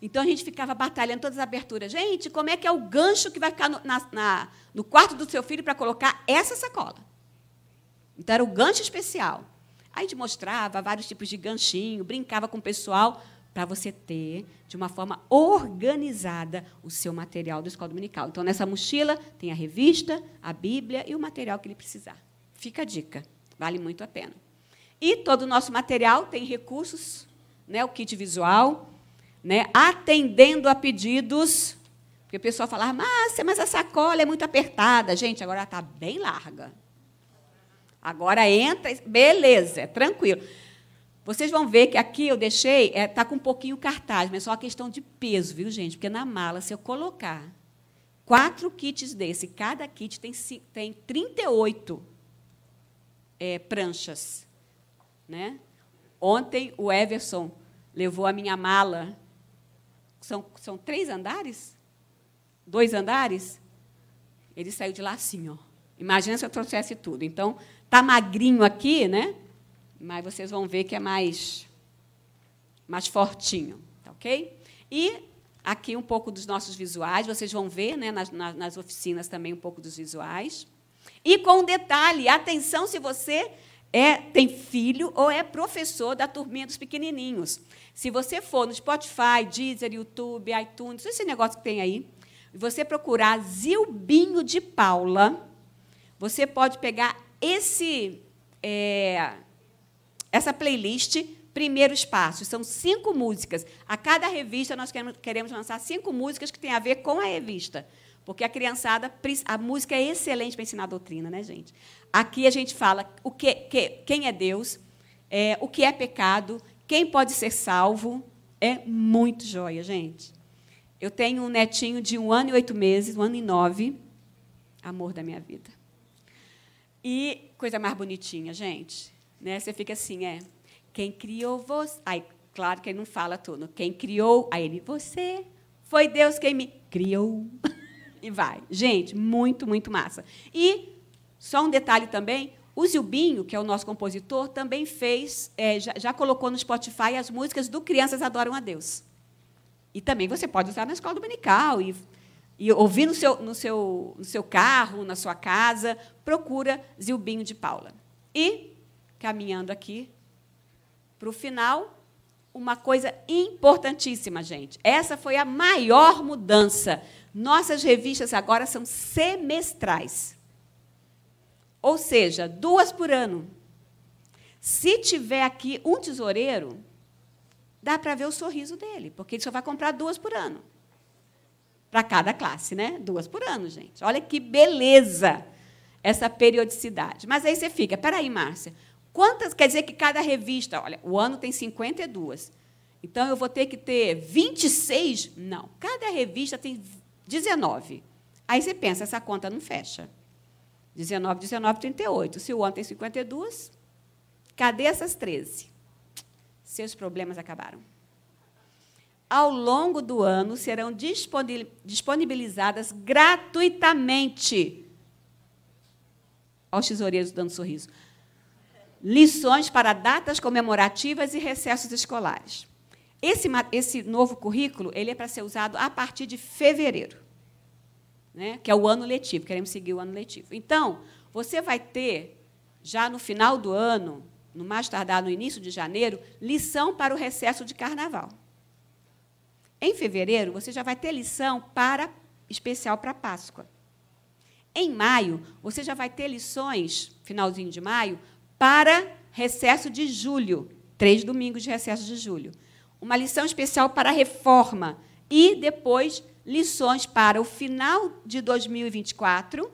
Então a gente ficava batalhando todas as aberturas. Gente, como é que é o gancho que vai ficar no, na, na, no quarto do seu filho para colocar essa sacola? Então era o gancho especial. Aí a gente mostrava vários tipos de ganchinho, brincava com o pessoal para você ter, de uma forma organizada, o seu material da escola dominical. Então, nessa mochila tem a revista, a Bíblia e o material que ele precisar. Fica a dica, vale muito a pena. E todo o nosso material tem recursos, né, o kit visual, né, atendendo a pedidos. Porque o pessoal fala, Márcia, mas a sacola é muito apertada. Gente, agora está bem larga. Agora entra, beleza, é tranquilo. Vocês vão ver que aqui eu deixei, está é, tá com um pouquinho cartaz, mas é só uma questão de peso, viu, gente? Porque na mala, se eu colocar quatro kits desse, cada kit tem, tem 38 é, pranchas. Né? Ontem o Everson levou a minha mala. São, são três andares? Dois andares? Ele saiu de lá assim, ó. Imagina se eu trouxesse tudo. Então, tá magrinho aqui, né? Mas vocês vão ver que é mais, mais fortinho, tá ok? E aqui um pouco dos nossos visuais, vocês vão ver né, nas, nas oficinas também um pouco dos visuais. E com um detalhe, atenção se você é, tem filho ou é professor da turminha dos pequenininhos. Se você for no Spotify, Deezer, YouTube, iTunes, esse negócio que tem aí, e você procurar Zilbinho de Paula, você pode pegar esse é, essa playlist Primeiros Passos. São cinco músicas. A cada revista, nós queremos lançar cinco músicas que têm a ver com a revista. Porque a criançada, a música é excelente para ensinar a doutrina, né, gente? Aqui a gente fala o que, que quem é Deus, é, o que é pecado, quem pode ser salvo. É muito joia, gente. Eu tenho um netinho de um ano e oito meses, um ano e nove. Amor da minha vida. E coisa mais bonitinha, gente. Né? Você fica assim, é. Quem criou você. Aí, claro que ele não fala tudo. Quem criou. Aí ele, você. Foi Deus quem me criou. e vai. Gente, muito, muito massa. E, só um detalhe também: o Zilbinho, que é o nosso compositor, também fez, é, já, já, colocou no Spotify as músicas do Crianças Adoram a Deus. E também você pode usar na escola dominical e, e ouvir no seu, no, seu, no seu carro, na sua casa. Procura Zilbinho de Paula. E caminhando aqui para o final, uma coisa importantíssima, gente. Essa foi a maior mudança. Nossas revistas agora são semestrais. Ou seja, duas por ano. Se tiver aqui um tesoureiro, dá para ver o sorriso dele, porque ele só vai comprar duas por ano. Para cada classe, né? Duas por ano, gente. Olha que beleza essa periodicidade. Mas aí você fica, peraí, Márcia, Quantas? Quer dizer que cada revista, olha, o ano tem 52. Então eu vou ter que ter 26? Não. Cada revista tem 19. Aí você pensa, essa conta não fecha. 19, 19, 38. Se o ano tem 52, cadê essas 13? Seus problemas acabaram. Ao longo do ano serão disponibilizadas gratuitamente aos tesoureiros dando sorriso lições para datas comemorativas e recessos escolares. Esse, esse novo currículo ele é para ser usado a partir de fevereiro, né, que é o ano letivo, queremos seguir o ano letivo. Então, você vai ter, já no final do ano, no mais tardar no início de janeiro, lição para o recesso de carnaval. Em fevereiro, você já vai ter lição para especial para Páscoa. Em maio, você já vai ter lições, finalzinho de maio, para recesso de julho, três domingos de recesso de julho. Uma lição especial para a reforma e depois lições para o final de 2024,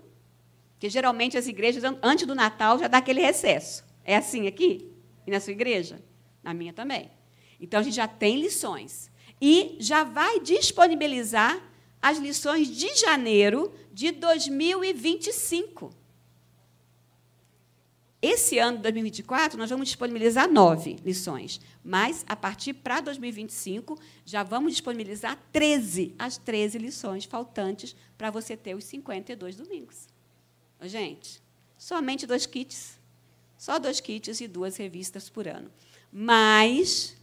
que geralmente as igrejas antes do Natal já dá aquele recesso. É assim aqui? E na sua igreja? Na minha também. Então a gente já tem lições e já vai disponibilizar as lições de janeiro de 2025. Esse ano, 2024, nós vamos disponibilizar nove lições, mas a partir para 2025 já vamos disponibilizar 13, as 13 lições faltantes para você ter os 52 domingos. Gente, somente dois kits, só dois kits e duas revistas por ano. Mas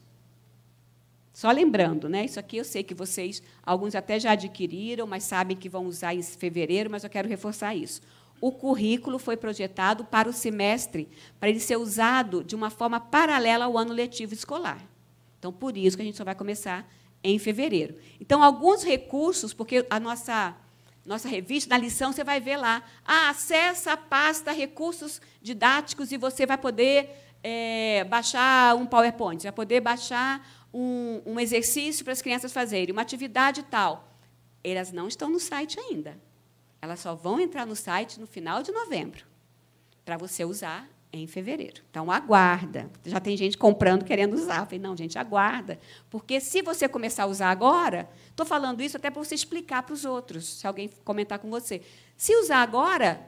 só lembrando, né? Isso aqui eu sei que vocês, alguns até já adquiriram, mas sabem que vão usar em fevereiro, mas eu quero reforçar isso o currículo foi projetado para o semestre, para ele ser usado de uma forma paralela ao ano letivo escolar. Então, por isso que a gente só vai começar em fevereiro. Então, alguns recursos, porque a nossa nossa revista, na lição, você vai ver lá, ah, acessa a pasta recursos didáticos e você vai poder é, baixar um PowerPoint, vai poder baixar um, um exercício para as crianças fazerem, uma atividade tal. Elas não estão no site ainda. Elas só vão entrar no site no final de novembro, para você usar em fevereiro. Então, aguarda. Já tem gente comprando, querendo usar. Eu falei, não, gente, aguarda. Porque se você começar a usar agora, estou falando isso até para você explicar para os outros, se alguém comentar com você. Se usar agora,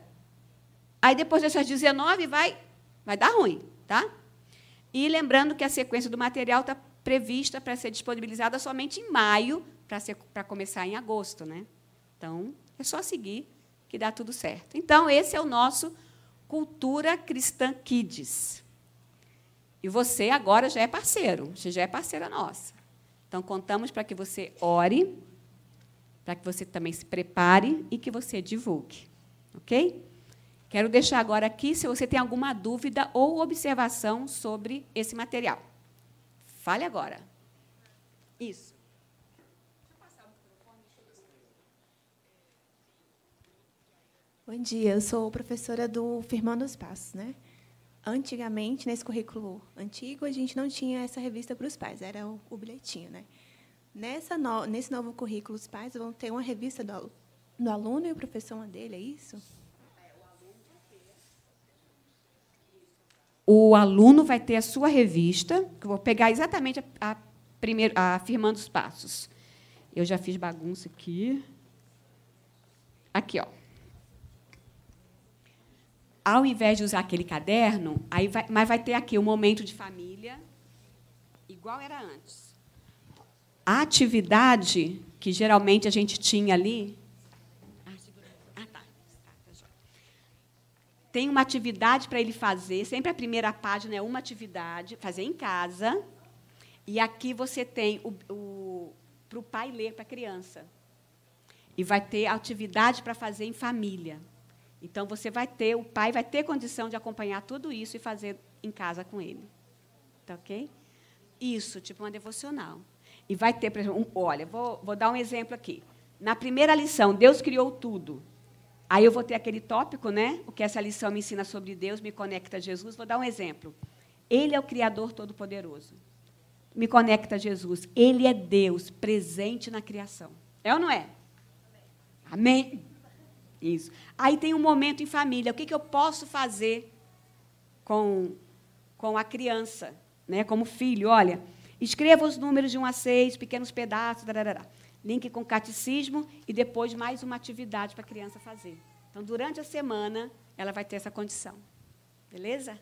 aí depois dessas 19 vai, vai dar ruim, tá? E lembrando que a sequência do material está prevista para ser disponibilizada somente em maio, para, ser, para começar em agosto, né? Então, é só seguir que dá tudo certo. Então, esse é o nosso Cultura Cristã Kids. E você agora já é parceiro, você já é parceira nossa. Então, contamos para que você ore, para que você também se prepare e que você divulgue. Ok? Quero deixar agora aqui se você tem alguma dúvida ou observação sobre esse material. Fale agora. Isso. Bom dia, eu sou professora do Firmando os Passos, né? Antigamente, nesse currículo antigo, a gente não tinha essa revista para os pais, era o, o bilhetinho, né? Nessa no, nesse novo currículo, os pais vão ter uma revista do, do aluno e o professor uma dele, é isso? O aluno vai ter a sua revista, que eu vou pegar exatamente a, a primeiro, a Firmando os Passos. Eu já fiz bagunça aqui. Aqui, ó ao invés de usar aquele caderno, aí vai, mas vai ter aqui o um momento de família, igual era antes. A atividade que geralmente a gente tinha ali. Ah, ah, tá. Ah, tá tem uma atividade para ele fazer, sempre a primeira página é uma atividade, fazer em casa. E aqui você tem o, o para o pai ler para a criança. E vai ter atividade para fazer em família. Então você vai ter, o pai vai ter condição de acompanhar tudo isso e fazer em casa com ele. Tá ok? Isso, tipo uma devocional. E vai ter, por exemplo, um, olha, vou, vou dar um exemplo aqui. Na primeira lição, Deus criou tudo. Aí eu vou ter aquele tópico, né? O que essa lição me ensina sobre Deus, me conecta a Jesus. Vou dar um exemplo. Ele é o Criador Todo-Poderoso. Me conecta a Jesus. Ele é Deus presente na criação. É ou não é? Amém. Isso. Aí tem um momento em família. O que, que eu posso fazer com, com a criança, né? como filho? Olha, escreva os números de 1 a 6, pequenos pedaços, darará. link com catecismo e depois mais uma atividade para a criança fazer. Então, durante a semana, ela vai ter essa condição. Beleza?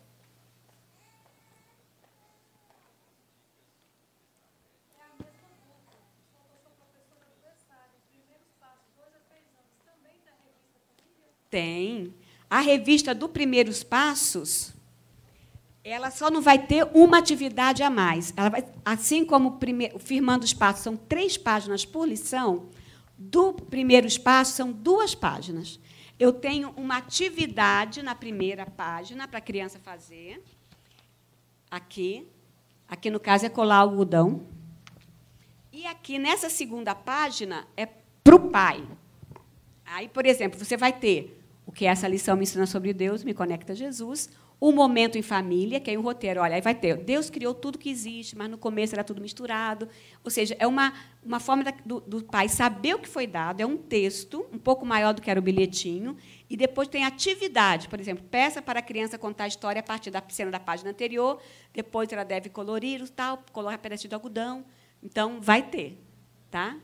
Tem. A revista do Primeiros Passos, ela só não vai ter uma atividade a mais. Ela vai, assim como o primeiro, Firmando os Passos são três páginas por lição, do Primeiros Passos são duas páginas. Eu tenho uma atividade na primeira página para a criança fazer, aqui. Aqui, no caso, é colar algodão. E aqui, nessa segunda página, é para o pai. Aí, por exemplo, você vai ter que essa lição me ensina sobre Deus, me conecta a Jesus. O momento em família, que é o roteiro, olha, aí vai ter. Deus criou tudo que existe, mas no começo era tudo misturado. Ou seja, é uma, uma forma da, do, do pai saber o que foi dado, é um texto, um pouco maior do que era o bilhetinho, e depois tem atividade, por exemplo, peça para a criança contar a história a partir da cena da página anterior, depois ela deve colorir o tal, colocar pedacinho de algodão. Então, vai ter. tá?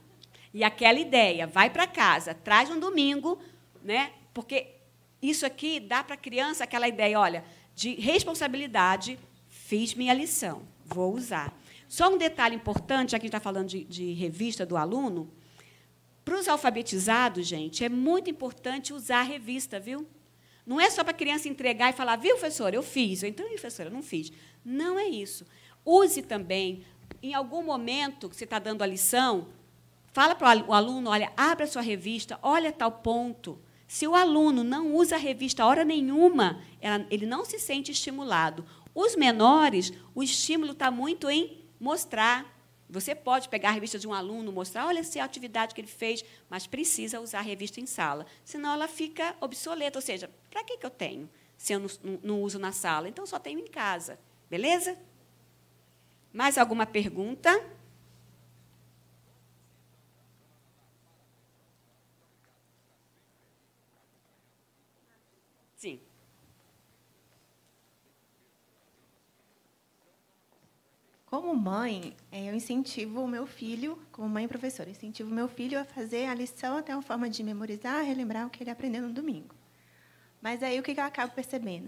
E aquela ideia, vai para casa, traz um domingo, né? porque isso aqui dá para a criança aquela ideia, olha, de responsabilidade, fiz minha lição, vou usar. Só um detalhe importante, já que a gente está falando de, de revista do aluno, para os alfabetizados, gente, é muito importante usar a revista, viu? Não é só para a criança entregar e falar, viu, professora, eu fiz, ou então, professora, eu não fiz. Não é isso. Use também, em algum momento que você está dando a lição, fala para o aluno, olha, abra a sua revista, olha tal ponto. Se o aluno não usa a revista hora nenhuma, ele não se sente estimulado. Os menores, o estímulo está muito em mostrar. Você pode pegar a revista de um aluno, mostrar, olha se a atividade que ele fez, mas precisa usar a revista em sala, senão ela fica obsoleta. Ou seja, para que, que eu tenho se eu não, não uso na sala? Então, só tenho em casa. Beleza? Mais alguma pergunta? Não. Como mãe, eh, eu incentivo o meu filho, como mãe professora, incentivo o meu filho a fazer a lição até uma forma de memorizar, relembrar o que ele aprendeu no domingo. Mas aí o que eu acabo percebendo?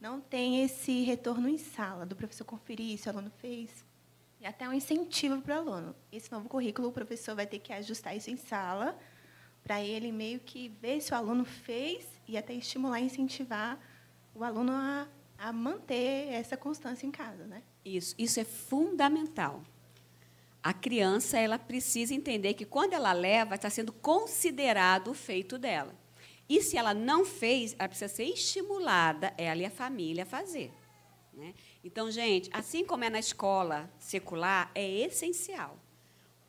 Não tem esse retorno em sala, do professor conferir se o aluno fez, e até um incentivo para o aluno. Esse novo currículo, o professor vai ter que ajustar isso em sala, para ele meio que ver se o aluno fez e até estimular e incentivar o aluno a, a manter essa constância em casa, né? Isso, isso é fundamental. A criança ela precisa entender que quando ela leva está sendo considerado o feito dela. E se ela não fez, ela precisa ser estimulada, ela e a família, a fazer. Né? Então, gente, assim como é na escola secular, é essencial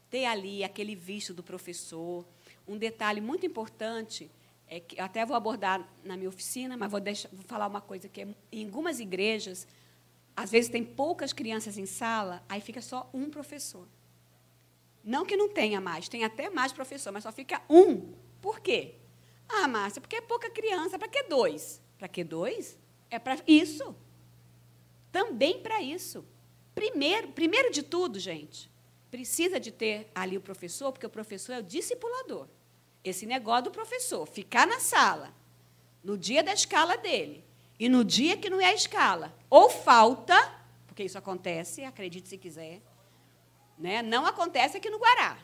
ter ali aquele visto do professor. Um detalhe muito importante é que até vou abordar na minha oficina, mas vou, deixar, vou falar uma coisa que é, em algumas igrejas às vezes tem poucas crianças em sala, aí fica só um professor. Não que não tenha mais, tem até mais professor, mas só fica um. Por quê? Ah, Márcia, porque é pouca criança, para que dois? Para que dois? É para isso. Também para isso. Primeiro, primeiro de tudo, gente, precisa de ter ali o professor, porque o professor é o discipulador. Esse negócio do professor ficar na sala, no dia da escala dele, e no dia que não é a escala, ou falta, porque isso acontece, acredite se quiser, né? não acontece aqui no Guará.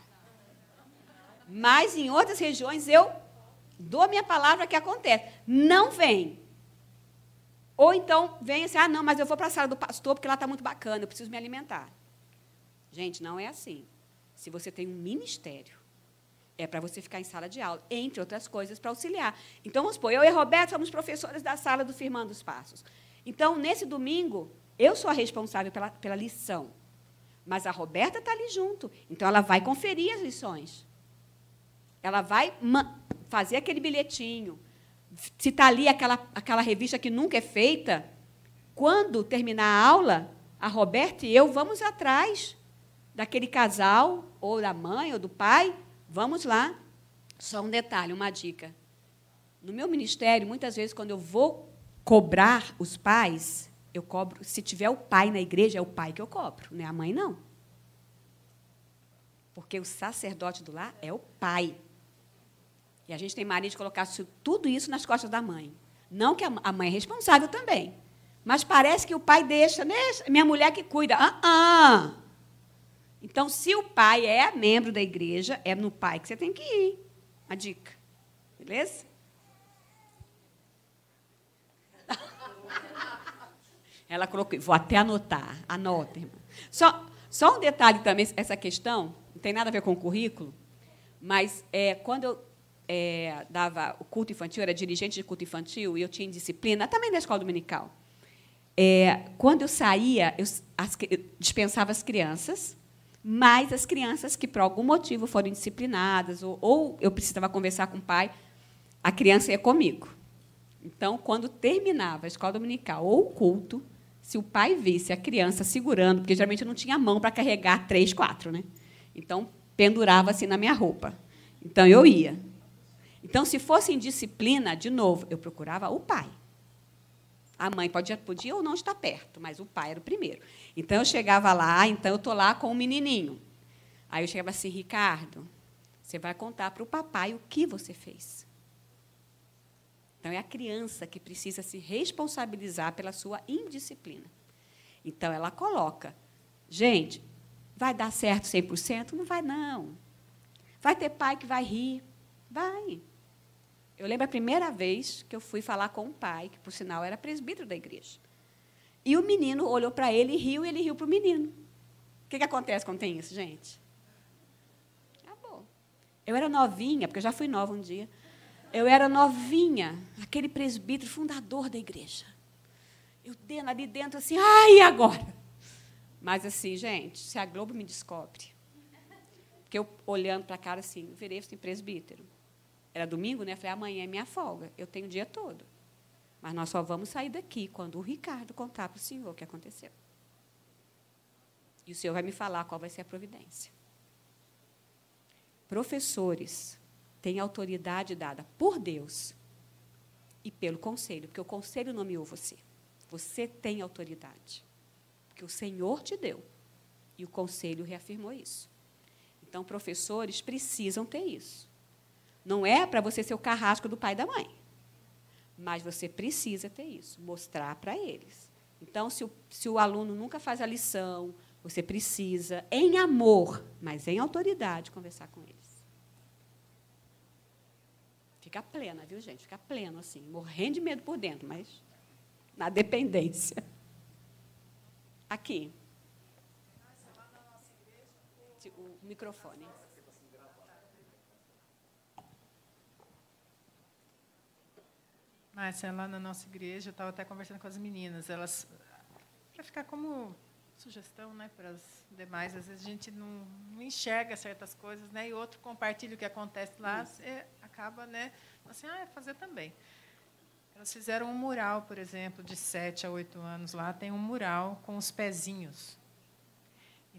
Mas em outras regiões eu dou a minha palavra que acontece. Não vem. Ou então vem assim, ah, não, mas eu vou para a sala do pastor porque lá está muito bacana, eu preciso me alimentar. Gente, não é assim. Se você tem um ministério, é para você ficar em sala de aula, entre outras coisas, para auxiliar. Então, vamos supor, eu e Roberto somos professores da sala do Firmando os Passos. Então, nesse domingo, eu sou a responsável pela, pela lição. Mas a Roberta está ali junto. Então, ela vai conferir as lições. Ela vai fazer aquele bilhetinho. Se está ali aquela, aquela revista que nunca é feita, quando terminar a aula, a Roberta e eu vamos atrás daquele casal, ou da mãe, ou do pai, Vamos lá. Só um detalhe, uma dica. No meu ministério, muitas vezes, quando eu vou cobrar os pais, eu cobro. Se tiver o pai na igreja, é o pai que eu cobro, não é a mãe, não. Porque o sacerdote do lar é o pai. E a gente tem mania de colocar tudo isso nas costas da mãe. Não que a mãe é responsável também. Mas parece que o pai deixa, né? Minha mulher que cuida. Ah, uh ah. -uh. Então, se o pai é membro da igreja, é no pai que você tem que ir. A dica. Beleza? Ela colocou, vou até anotar. Anota, irmã. Só, só um detalhe também, essa questão, não tem nada a ver com o currículo, mas é, quando eu é, dava o culto infantil, era dirigente de culto infantil, e eu tinha disciplina, também na escola dominical. É, quando eu saía, eu, as, eu dispensava as crianças, mas as crianças que, por algum motivo, foram disciplinadas, ou, ou eu precisava conversar com o pai, a criança ia comigo. Então, quando terminava a escola dominical ou o culto, se o pai visse a criança segurando, porque geralmente eu não tinha mão para carregar três, quatro, né? Então, pendurava assim na minha roupa. Então, eu ia. Então, se fosse em disciplina, de novo, eu procurava o pai. A mãe podia, podia ou não estar perto, mas o pai era o primeiro. Então eu chegava lá, então eu estou lá com o menininho. Aí eu chegava assim, Ricardo, você vai contar para o papai o que você fez. Então é a criança que precisa se responsabilizar pela sua indisciplina. Então ela coloca: gente, vai dar certo 100%? Não vai, não. Vai ter pai que vai rir? Vai. Eu lembro a primeira vez que eu fui falar com um pai, que por sinal era presbítero da igreja. E o menino olhou para ele e riu, e ele riu para o menino. O que, que acontece quando tem isso, gente? Acabou. Eu era novinha, porque eu já fui nova um dia. Eu era novinha, aquele presbítero fundador da igreja. Eu dentro, ali dentro, assim, ai, ah, agora? Mas, assim, gente, se a Globo me descobre, porque eu olhando para a cara assim, eu virei assim, presbítero era domingo, né? Eu falei, amanhã é minha folga, eu tenho o dia todo. Mas nós só vamos sair daqui quando o Ricardo contar para o senhor o que aconteceu. E o senhor vai me falar qual vai ser a providência. Professores têm autoridade dada por Deus e pelo conselho, porque o conselho nomeou você. Você tem autoridade, porque o Senhor te deu. E o conselho reafirmou isso. Então, professores precisam ter isso. Não é para você ser o carrasco do pai e da mãe. Mas você precisa ter isso, mostrar para eles. Então, se o, se o aluno nunca faz a lição, você precisa, em amor, mas em autoridade, conversar com eles. Fica plena, viu, gente? Fica pleno, assim, morrendo de medo por dentro, mas na dependência. Aqui. O microfone. Márcia, lá na nossa igreja, eu estava até conversando com as meninas, elas, para ficar como sugestão né, para as demais, às vezes a gente não, não, enxerga certas coisas, né, e outro compartilha o que acontece lá, e acaba, né, assim, ah, é fazer também. Elas fizeram um mural, por exemplo, de 7 a 8 anos lá, tem um mural com os pezinhos.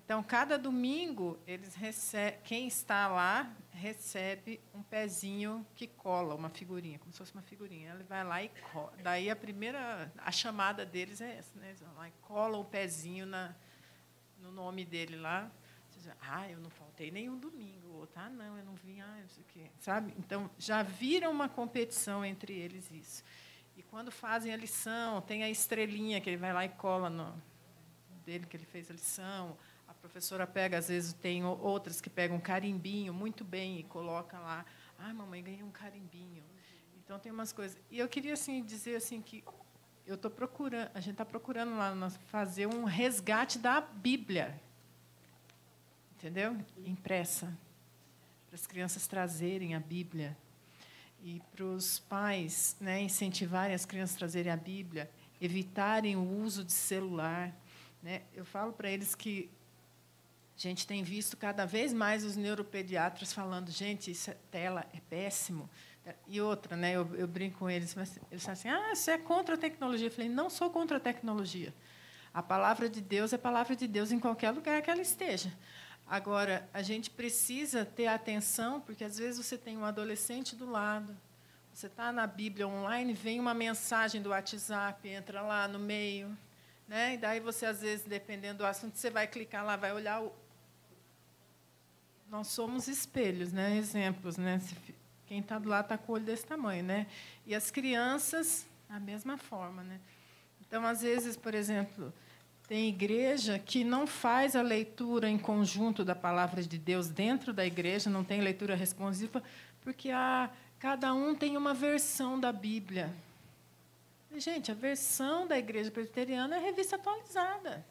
Então, cada domingo, eles recebem, quem está lá recebe um pezinho que cola, uma figurinha, como se fosse uma figurinha. Ele vai lá e cola. Daí a primeira, a chamada deles é essa, né? Eles vão lá e colam o pezinho na, no nome dele lá. ah, eu não faltei nenhum domingo. O outro, ah, não, eu não vim, ah, não sei o quê. Sabe? Então, já viram uma competição entre eles isso. E quando fazem a lição, tem a estrelinha que ele vai lá e cola no dele que ele fez a lição professora pega, às vezes tem outras que pegam um carimbinho muito bem e coloca lá, ah, mamãe, ganhei um carimbinho. Então tem umas coisas. E eu queria assim dizer assim que eu estou procurando, a gente está procurando lá fazer um resgate da Bíblia, entendeu? Impressa para as crianças trazerem a Bíblia e para os pais, né, incentivarem as crianças a trazerem a Bíblia, evitarem o uso de celular. Né? Eu falo para eles que a gente tem visto cada vez mais os neuropediatras falando, gente, isso é tela é péssimo. E outra, né, eu, eu brinco com eles, mas eles falam assim, ah, você é contra a tecnologia. Eu falei, não sou contra a tecnologia. A palavra de Deus é palavra de Deus em qualquer lugar que ela esteja. Agora, a gente precisa ter atenção, porque às vezes você tem um adolescente do lado, você está na Bíblia online, vem uma mensagem do WhatsApp, entra lá no meio, né? e daí você, às vezes, dependendo do assunto, você vai clicar lá, vai olhar nós somos espelhos, né? exemplos. Né? Quem está do lado está com o olho desse tamanho. Né? E as crianças, da mesma forma. Né? Então, às vezes, por exemplo, tem igreja que não faz a leitura em conjunto da palavra de Deus dentro da igreja, não tem leitura responsiva, porque a, ah, cada um tem uma versão da Bíblia. Gente, a versão da igreja presbiteriana é revista atualizada.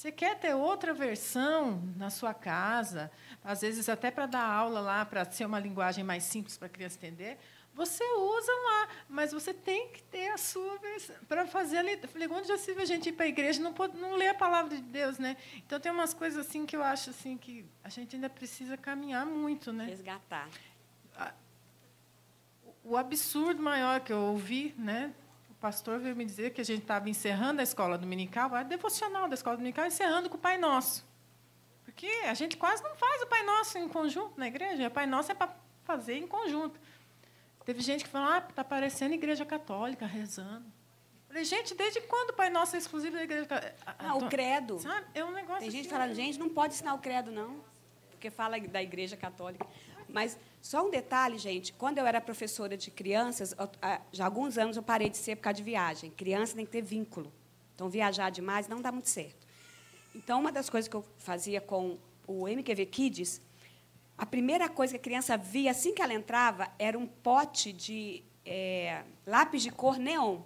Você quer ter outra versão na sua casa, às vezes até para dar aula lá, para ser uma linguagem mais simples para a criança entender, você usa lá, mas você tem que ter a sua versão. Para fazer a leitura. Falei, onde já se a gente ir para a igreja não, pode, não ler a palavra de Deus, né? Então, tem umas coisas assim que eu acho assim que a gente ainda precisa caminhar muito, né? Resgatar. O absurdo maior que eu ouvi, né? pastor veio me dizer que a gente estava encerrando a escola dominical, a devocional da escola dominical, encerrando com o Pai Nosso. Porque a gente quase não faz o Pai Nosso em conjunto na igreja. O Pai Nosso é para fazer em conjunto. Teve gente que falou: ah, está parecendo igreja católica rezando. Falei, gente, desde quando o Pai Nosso é exclusivo da igreja católica? Ah, ah o então, credo. Sabe? É um negócio Tem gente assim, que fala: né? gente, não pode ensinar o credo, não. Porque fala da igreja católica. Mas só um detalhe, gente. Quando eu era professora de crianças, ah, já há alguns anos eu parei de ser por causa de viagem. Criança tem que ter vínculo. Então, viajar demais não dá muito certo. Então, uma das coisas que eu fazia com o MQV Kids, a primeira coisa que a criança via assim que ela entrava era um pote de é, lápis de cor neon.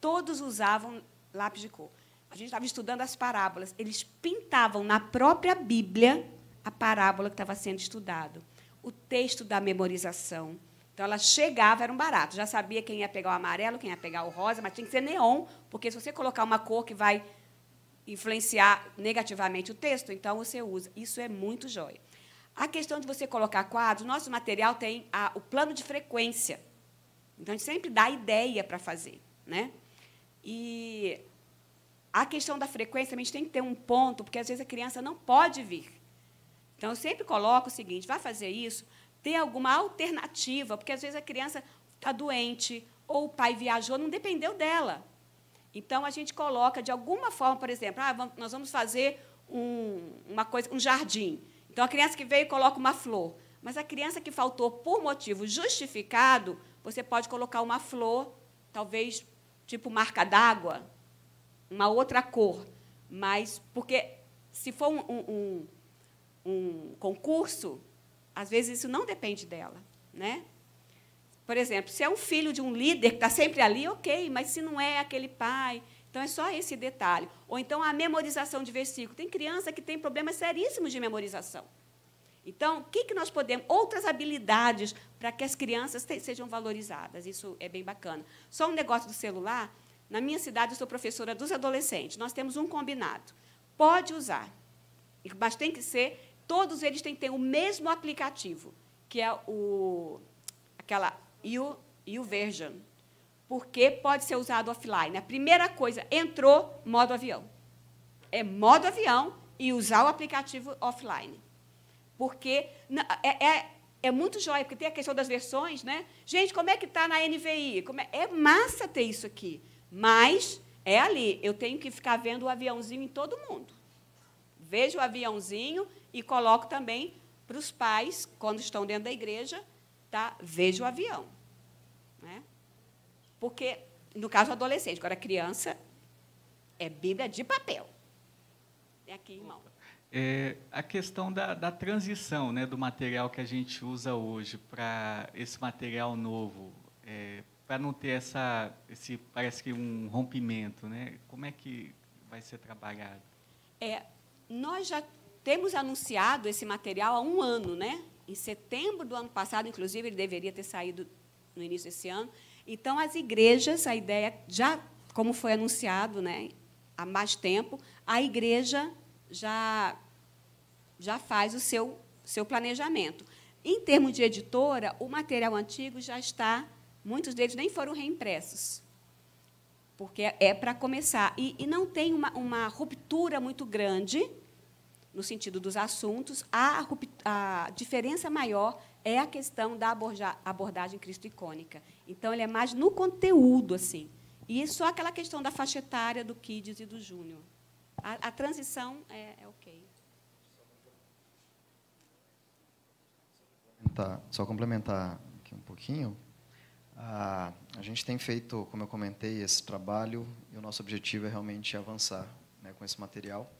Todos usavam lápis de cor. A gente estava estudando as parábolas. Eles pintavam na própria Bíblia a parábola que estava sendo estudado, o texto da memorização. Então ela chegava, era um barato. Já sabia quem ia pegar o amarelo, quem ia pegar o rosa, mas tinha que ser neon, porque se você colocar uma cor que vai influenciar negativamente o texto, então você usa. Isso é muito jóia. A questão de você colocar quadros, nosso material tem a, o plano de frequência. Então, a gente sempre dá ideia para fazer. Né? E a questão da frequência, a gente tem que ter um ponto, porque às vezes a criança não pode vir. Então, eu sempre coloco o seguinte: vai fazer isso, ter alguma alternativa, porque às vezes a criança está doente ou o pai viajou, não dependeu dela. Então, a gente coloca de alguma forma, por exemplo, ah, vamos, nós vamos fazer um, uma coisa, um jardim. Então, a criança que veio coloca uma flor. Mas a criança que faltou por motivo justificado, você pode colocar uma flor, talvez tipo marca d'água, uma outra cor. Mas, porque se for um, um, um concurso, às vezes isso não depende dela. Né? Por exemplo, se é um filho de um líder que está sempre ali, ok, mas se não é aquele pai. Então, é só esse detalhe. Ou então a memorização de versículo. Tem criança que tem problemas seríssimos de memorização. Então, o que, que nós podemos. Outras habilidades para que as crianças te, sejam valorizadas. Isso é bem bacana. Só um negócio do celular. Na minha cidade, eu sou professora dos adolescentes. Nós temos um combinado. Pode usar, mas tem que ser todos eles têm que ter o mesmo aplicativo, que é o aquela U, version porque pode ser usado offline. A primeira coisa, entrou modo avião. É modo avião e usar o aplicativo offline. Porque é, é, é muito jóia, porque tem a questão das versões, né? Gente, como é que está na NVI? É, é massa ter isso aqui. Mas é ali, eu tenho que ficar vendo o aviãozinho em todo mundo. Vejo o aviãozinho, e coloco também para os pais, quando estão dentro da igreja, tá? veja o avião. Né? Porque, no caso, adolescente, agora criança, é Bíblia de papel. É aqui, irmão. É, a questão da, da, transição né, do material que a gente usa hoje para esse material novo, é, para não ter essa, esse, parece que um rompimento, né? como é que vai ser trabalhado? É, nós já temos anunciado esse material há um ano, né? Em setembro do ano passado, inclusive, ele deveria ter saído no início desse ano. Então, as igrejas, a ideia, já como foi anunciado né, há mais tempo, a igreja já, já faz o seu, seu planejamento. Em termos de editora, o material antigo já está, muitos deles nem foram reimpressos, porque é para começar. E, e não tem uma, uma ruptura muito grande no sentido dos assuntos, a, a diferença maior é a questão da abordagem Cristo icônica. Então, ele é mais no conteúdo, assim. E só aquela questão da faixa etária do Kids e do Júnior. A, a, transição é, é ok. Só complementar aqui um pouquinho. Ah, a gente tem feito, como eu comentei, esse trabalho e o nosso objetivo é realmente avançar né, com esse material.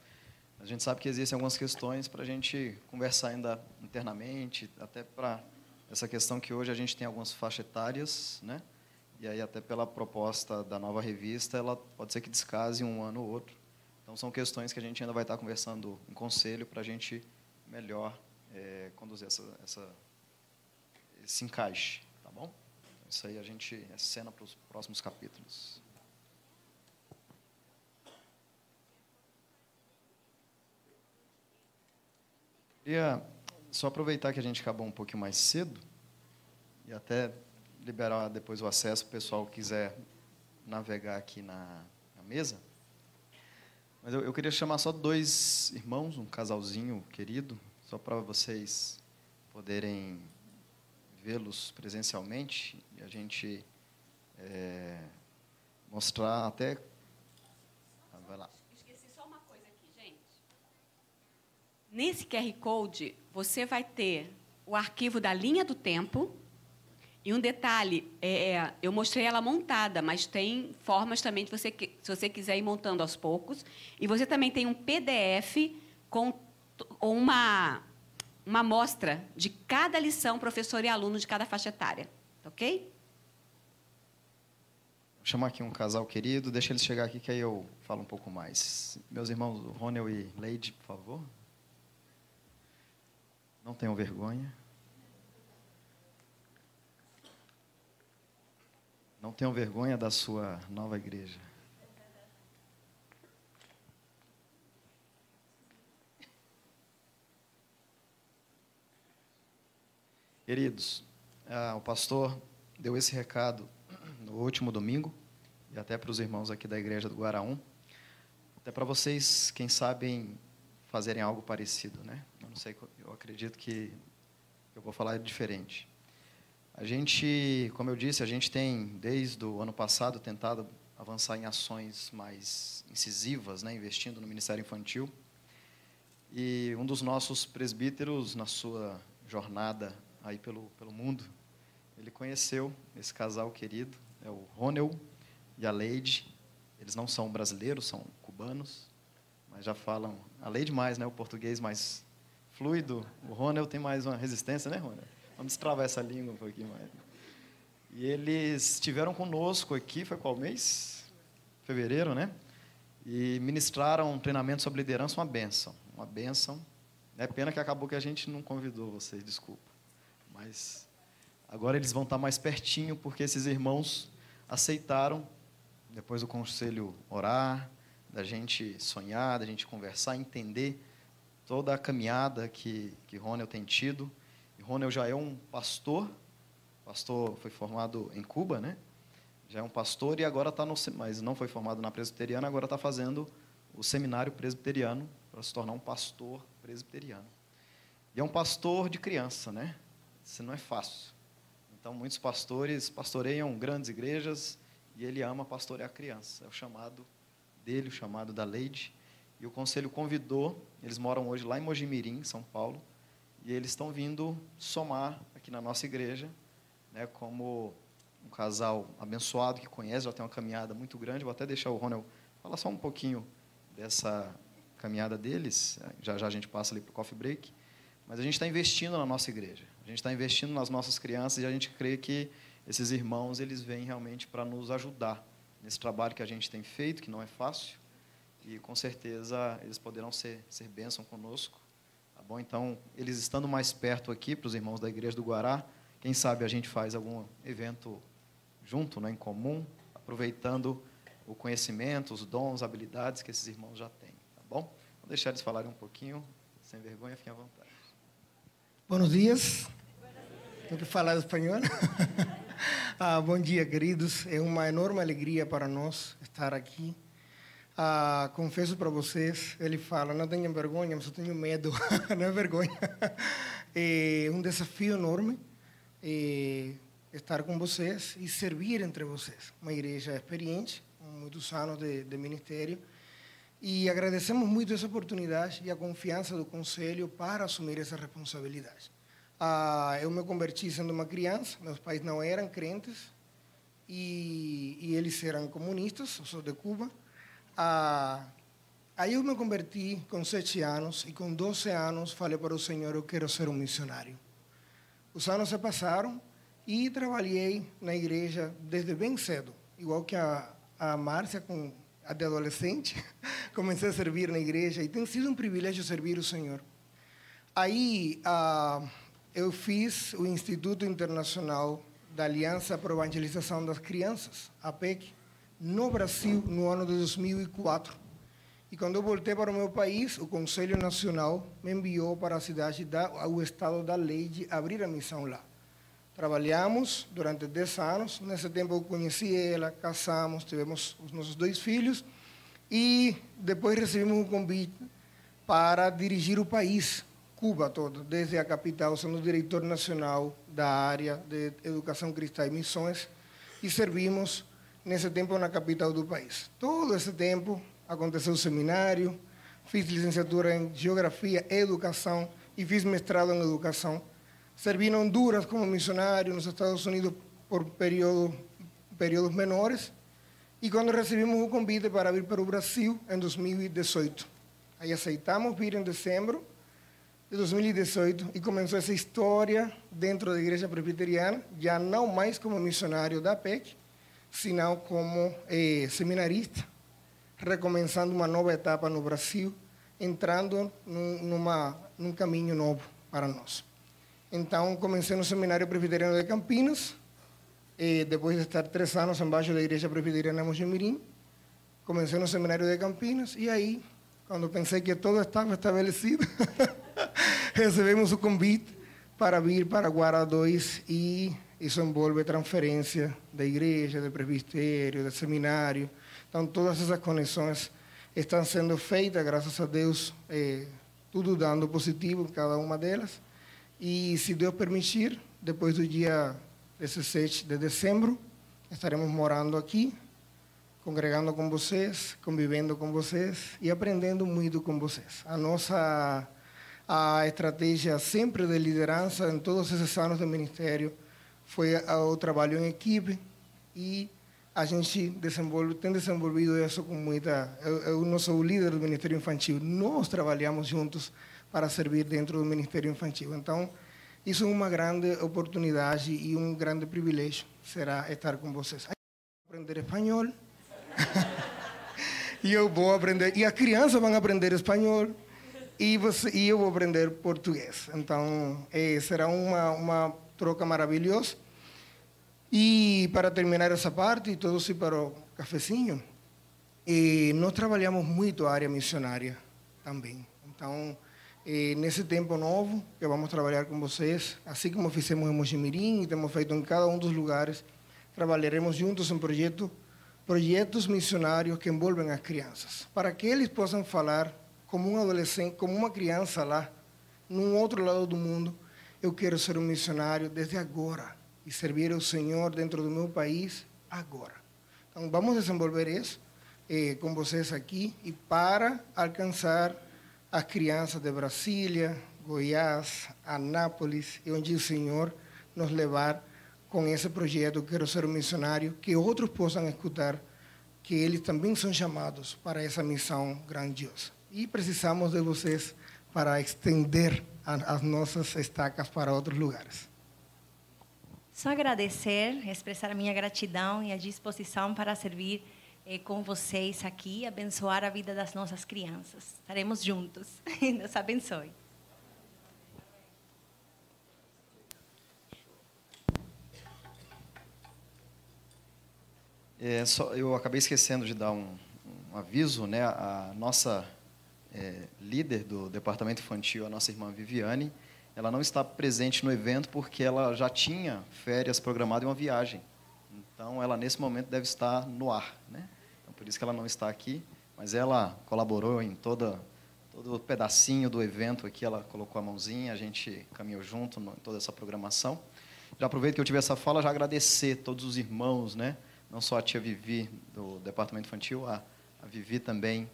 A gente sabe que existem algumas questões para a gente conversar ainda internamente, até para essa questão que hoje a gente tem algumas faixas etárias, né? E aí até pela proposta da nova revista, ela pode ser que descase um ano ou outro. Então são questões que a gente ainda vai estar conversando em conselho para a gente melhor é, conduzir essa, essa, esse encaixe, tá bom? Isso aí a gente é cena para os próximos capítulos. Queria só aproveitar que a gente acabou um pouquinho mais cedo e até liberar depois o acesso, o pessoal que quiser navegar aqui na, na mesa. Mas eu, eu, queria chamar só dois irmãos, um casalzinho querido, só para vocês poderem vê-los presencialmente e a gente é, mostrar até Nesse QR Code, você vai ter o arquivo da linha do tempo. E um detalhe, é, é eu mostrei ela montada, mas tem formas também de você, se você quiser ir montando aos poucos. E você também tem um PDF com uma, uma amostra de cada lição, professor e aluno de cada faixa etária. Ok? Vou chamar aqui um casal querido, deixa eles chegar aqui que aí eu falo um pouco mais. Meus irmãos, Ronel e Leide, por favor. Não tenham vergonha. Não tenham vergonha da sua nova igreja. Queridos, ah, o pastor deu esse recado no último domingo, e até para os irmãos aqui da igreja do Guaraum. Até para vocês, quem sabem, fazerem algo parecido, né? Eu não sei, eu acredito que eu vou falar diferente. A gente, como eu disse, a gente tem desde o ano passado tentado avançar em ações mais incisivas, né, investindo no Ministério Infantil. E um dos nossos presbíteros na sua jornada aí pelo pelo mundo, ele conheceu esse casal querido, é o Ronel e a Leide. Eles não são brasileiros, são cubanos, mas já falam a lei demais, né? O português mais fluido. O Ronald tem mais uma resistência, né, Ronald? Vamos destravar essa língua um pouquinho mais. E eles estiveram conosco aqui, foi qual mês? Fevereiro, né? E ministraram um treinamento sobre liderança, uma benção. Uma benção. É pena que acabou que a gente não convidou vocês, desculpa. Mas agora eles vão estar mais pertinho, porque esses irmãos aceitaram, depois do conselho orar, da gente sonhar, da gente conversar, entender toda a caminhada que, que Ronel tem tido. E Ronel já é um pastor, pastor foi formado em Cuba, né? Já é um pastor e agora está no mas não foi formado na presbiteriana, agora está fazendo o seminário presbiteriano para se tornar um pastor presbiteriano. E é um pastor de criança, né? Isso não é fácil. Então muitos pastores pastoreiam grandes igrejas e ele ama pastorear criança. É o chamado dele, o chamado da Leide. E o conselho convidou, eles moram hoje lá em Mojimirim, São Paulo, e eles estão vindo somar aqui na nossa igreja, né, como um casal abençoado que conhece, já tem uma caminhada muito grande. Vou até deixar o Ronald falar só um pouquinho dessa caminhada deles. Já já a gente passa ali para o coffee break. Mas a gente está investindo na nossa igreja, a gente está investindo nas nossas crianças e a gente crê que esses irmãos eles vêm realmente para nos ajudar nesse trabalho que a gente tem feito, que não é fácil, e com certeza eles poderão ser, ser bênção conosco. Tá bom? Então, eles estando mais perto aqui, para os irmãos da Igreja do Guará, quem sabe a gente faz algum evento junto, né, em comum, aproveitando o conhecimento, os dons, habilidades que esses irmãos já têm. Tá bom? Vou deixar eles falarem um pouquinho, sem vergonha, fiquem à vontade. Bom dias. Tenho que falar espanhol. ah, bom dia, queridos. É uma enorme alegria para nós estar aqui. Ah, confesso para vocês, ele fala, não tenham vergonha, mas eu tenho medo. não é vergonha. É um desafio enorme é estar com vocês e servir entre vocês. Uma igreja experiente, com muitos anos de, de ministério. E agradecemos muito essa oportunidade e a confiança do Conselho para assumir essa responsabilidade. Ah, eu me converti sendo uma criança, meus pais não eram crentes e, e eles eram comunistas, eu sou de Cuba. Ah, aí eu me converti com sete anos e com 12 anos falei para o Senhor, eu quero ser um missionário. Os anos se passaram e trabalhei na igreja desde bem cedo, igual que a, a Márcia, com, a de adolescente, comecei a servir na igreja e tem sido um privilégio servir o Senhor. Aí... Ah, eu fiz o Instituto Internacional da Aliança para a Evangelização das Crianças, APEC, no Brasil, no ano de 2004. E quando eu voltei para o meu país, o Conselho Nacional me enviou para a cidade, da, o estado da lei de abrir a missão lá. Trabalhamos durante 10 anos, nesse tempo eu conheci ela, casamos, tivemos os nossos dois filhos, e depois recebemos um convite para dirigir o país Cuba todo, desde a capital, sendo diretor nacional da área de educação cristã e missões, e servimos nesse tempo na capital do país. Todo esse tempo aconteceu seminário, fiz licenciatura em geografia e educação e fiz mestrado em educação. Servi na Honduras como missionário, nos Estados Unidos por período, períodos menores, e quando recebemos o convite para vir para o Brasil em 2018. Aí aceitamos vir em dezembro de 2018 e começou essa história dentro da igreja presbiteriana, já não mais como missionário da PEC, senão como eh, seminarista, recomeçando uma nova etapa no Brasil, entrando num, numa, num caminho novo para nós. Então, comecei no Seminário Presbiteriano de Campinas, eh, depois de estar três anos embaixo da Igreja Presbiteriana Mojimirim, comecei no Seminário de Campinas, e aí, quando pensei que tudo estava estabelecido, recebemos o convite para vir para Guará 2 e isso envolve transferência da igreja, do presbitério, do seminário. Então, todas essas conexões estão sendo feitas, graças a Deus, é, tudo dando positivo em cada uma delas. E, se Deus permitir, depois do dia 17 de dezembro, estaremos morando aqui, congregando com vocês, convivendo com vocês e aprendendo muito com vocês. A nossa a estratégia sempre de liderança em todos esses anos do ministério foi o trabalho em equipe e a gente desenvolve, tem desenvolvido isso com muita. Eu, eu não sou o líder do Ministério Infantil, nós trabalhamos juntos para servir dentro do Ministério Infantil. Então, isso é uma grande oportunidade e um grande privilégio será estar com vocês. aprender espanhol. e eu vou aprender. E as crianças vão aprender espanhol e, você, e eu vou aprender português. Então, é, será uma, uma troca maravilhosa. E para terminar essa parte, e todos ir para o cafezinho, é, nós trabalhamos muito a área missionária também. Então, é, nesse tempo novo que vamos trabalhar com vocês, assim como fizemos em Mojimirim e temos feito em cada um dos lugares, trabalharemos juntos em projeto, projetos missionários que envolvem as crianças, para que eles possam falar como um adolescente, como uma criança lá, num outro lado do mundo, eu quero ser um missionário desde agora e servir ao Senhor dentro do meu país agora. Então, vamos desenvolver isso eh, com vocês aqui e para alcançar as crianças de Brasília, Goiás, Anápolis e onde o Senhor nos levar com esse projeto. Quero ser um missionário que outros possam escutar que eles também são chamados para essa missão grandiosa e precisamos de vocês para estender as nossas estacas para outros lugares. Só agradecer, expressar a minha gratidão e a disposição para servir eh, com vocês aqui, abençoar a vida das nossas crianças. Estaremos juntos. Deus abençoe. É, só, eu acabei esquecendo de dar um, um aviso, né? A nossa é, líder do departamento infantil, a nossa irmã Viviane, ela não está presente no evento porque ela já tinha férias programadas e uma viagem. Então, ela nesse momento deve estar no ar, né? Então, por isso que ela não está aqui, mas ela colaborou em toda todo o pedacinho do evento aqui, ela colocou a mãozinha, a gente caminhou junto em toda essa programação. Já aproveito que eu tive essa fala, já agradecer todos os irmãos, né? Não só a tia Vivi do departamento infantil, a, a Vivi também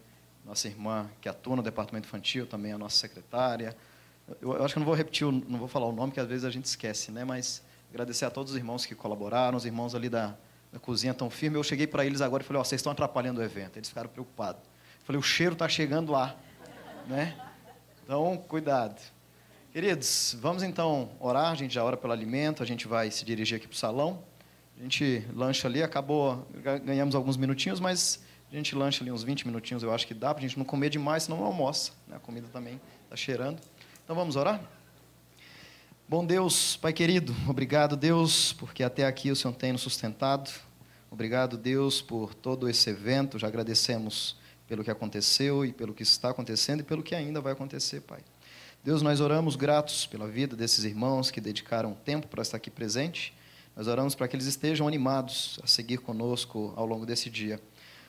nossa irmã que atua no departamento infantil, também a é nossa secretária. Eu, eu acho que não vou repetir, não vou falar o nome, que às vezes a gente esquece, né? Mas agradecer a todos os irmãos que colaboraram, os irmãos ali da, da cozinha tão firme. Eu cheguei para eles agora e falei: oh, vocês estão atrapalhando o evento. Eles ficaram preocupados. Eu falei: o cheiro está chegando lá, né? Então, cuidado. Queridos, vamos então orar. A gente já ora pelo alimento, a gente vai se dirigir aqui para o salão. A gente lancha ali, acabou, ganhamos alguns minutinhos, mas a gente lancha ali uns 20 minutinhos, eu acho que dá, para a gente não comer demais, senão não almoça. Né? A comida também está cheirando. Então vamos orar? Bom Deus, Pai querido, obrigado, Deus, porque até aqui o Senhor tem nos sustentado. Obrigado, Deus, por todo esse evento. Já agradecemos pelo que aconteceu e pelo que está acontecendo e pelo que ainda vai acontecer, Pai. Deus, nós oramos gratos pela vida desses irmãos que dedicaram tempo para estar aqui presente. Nós oramos para que eles estejam animados a seguir conosco ao longo desse dia.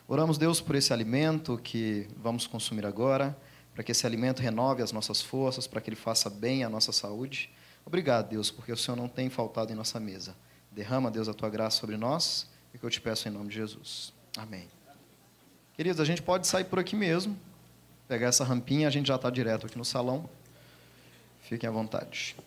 Oramos, Deus, por esse alimento que vamos consumir agora, para que esse alimento renove as nossas forças, para que ele faça bem à nossa saúde. Obrigado, Deus, porque o Senhor não tem faltado em nossa mesa. Derrama, Deus, a tua graça sobre nós, e que eu te peço em nome de Jesus. Amém. Queridos, a gente pode sair por aqui mesmo, pegar essa rampinha, a gente já está direto aqui no salão. Fiquem à vontade.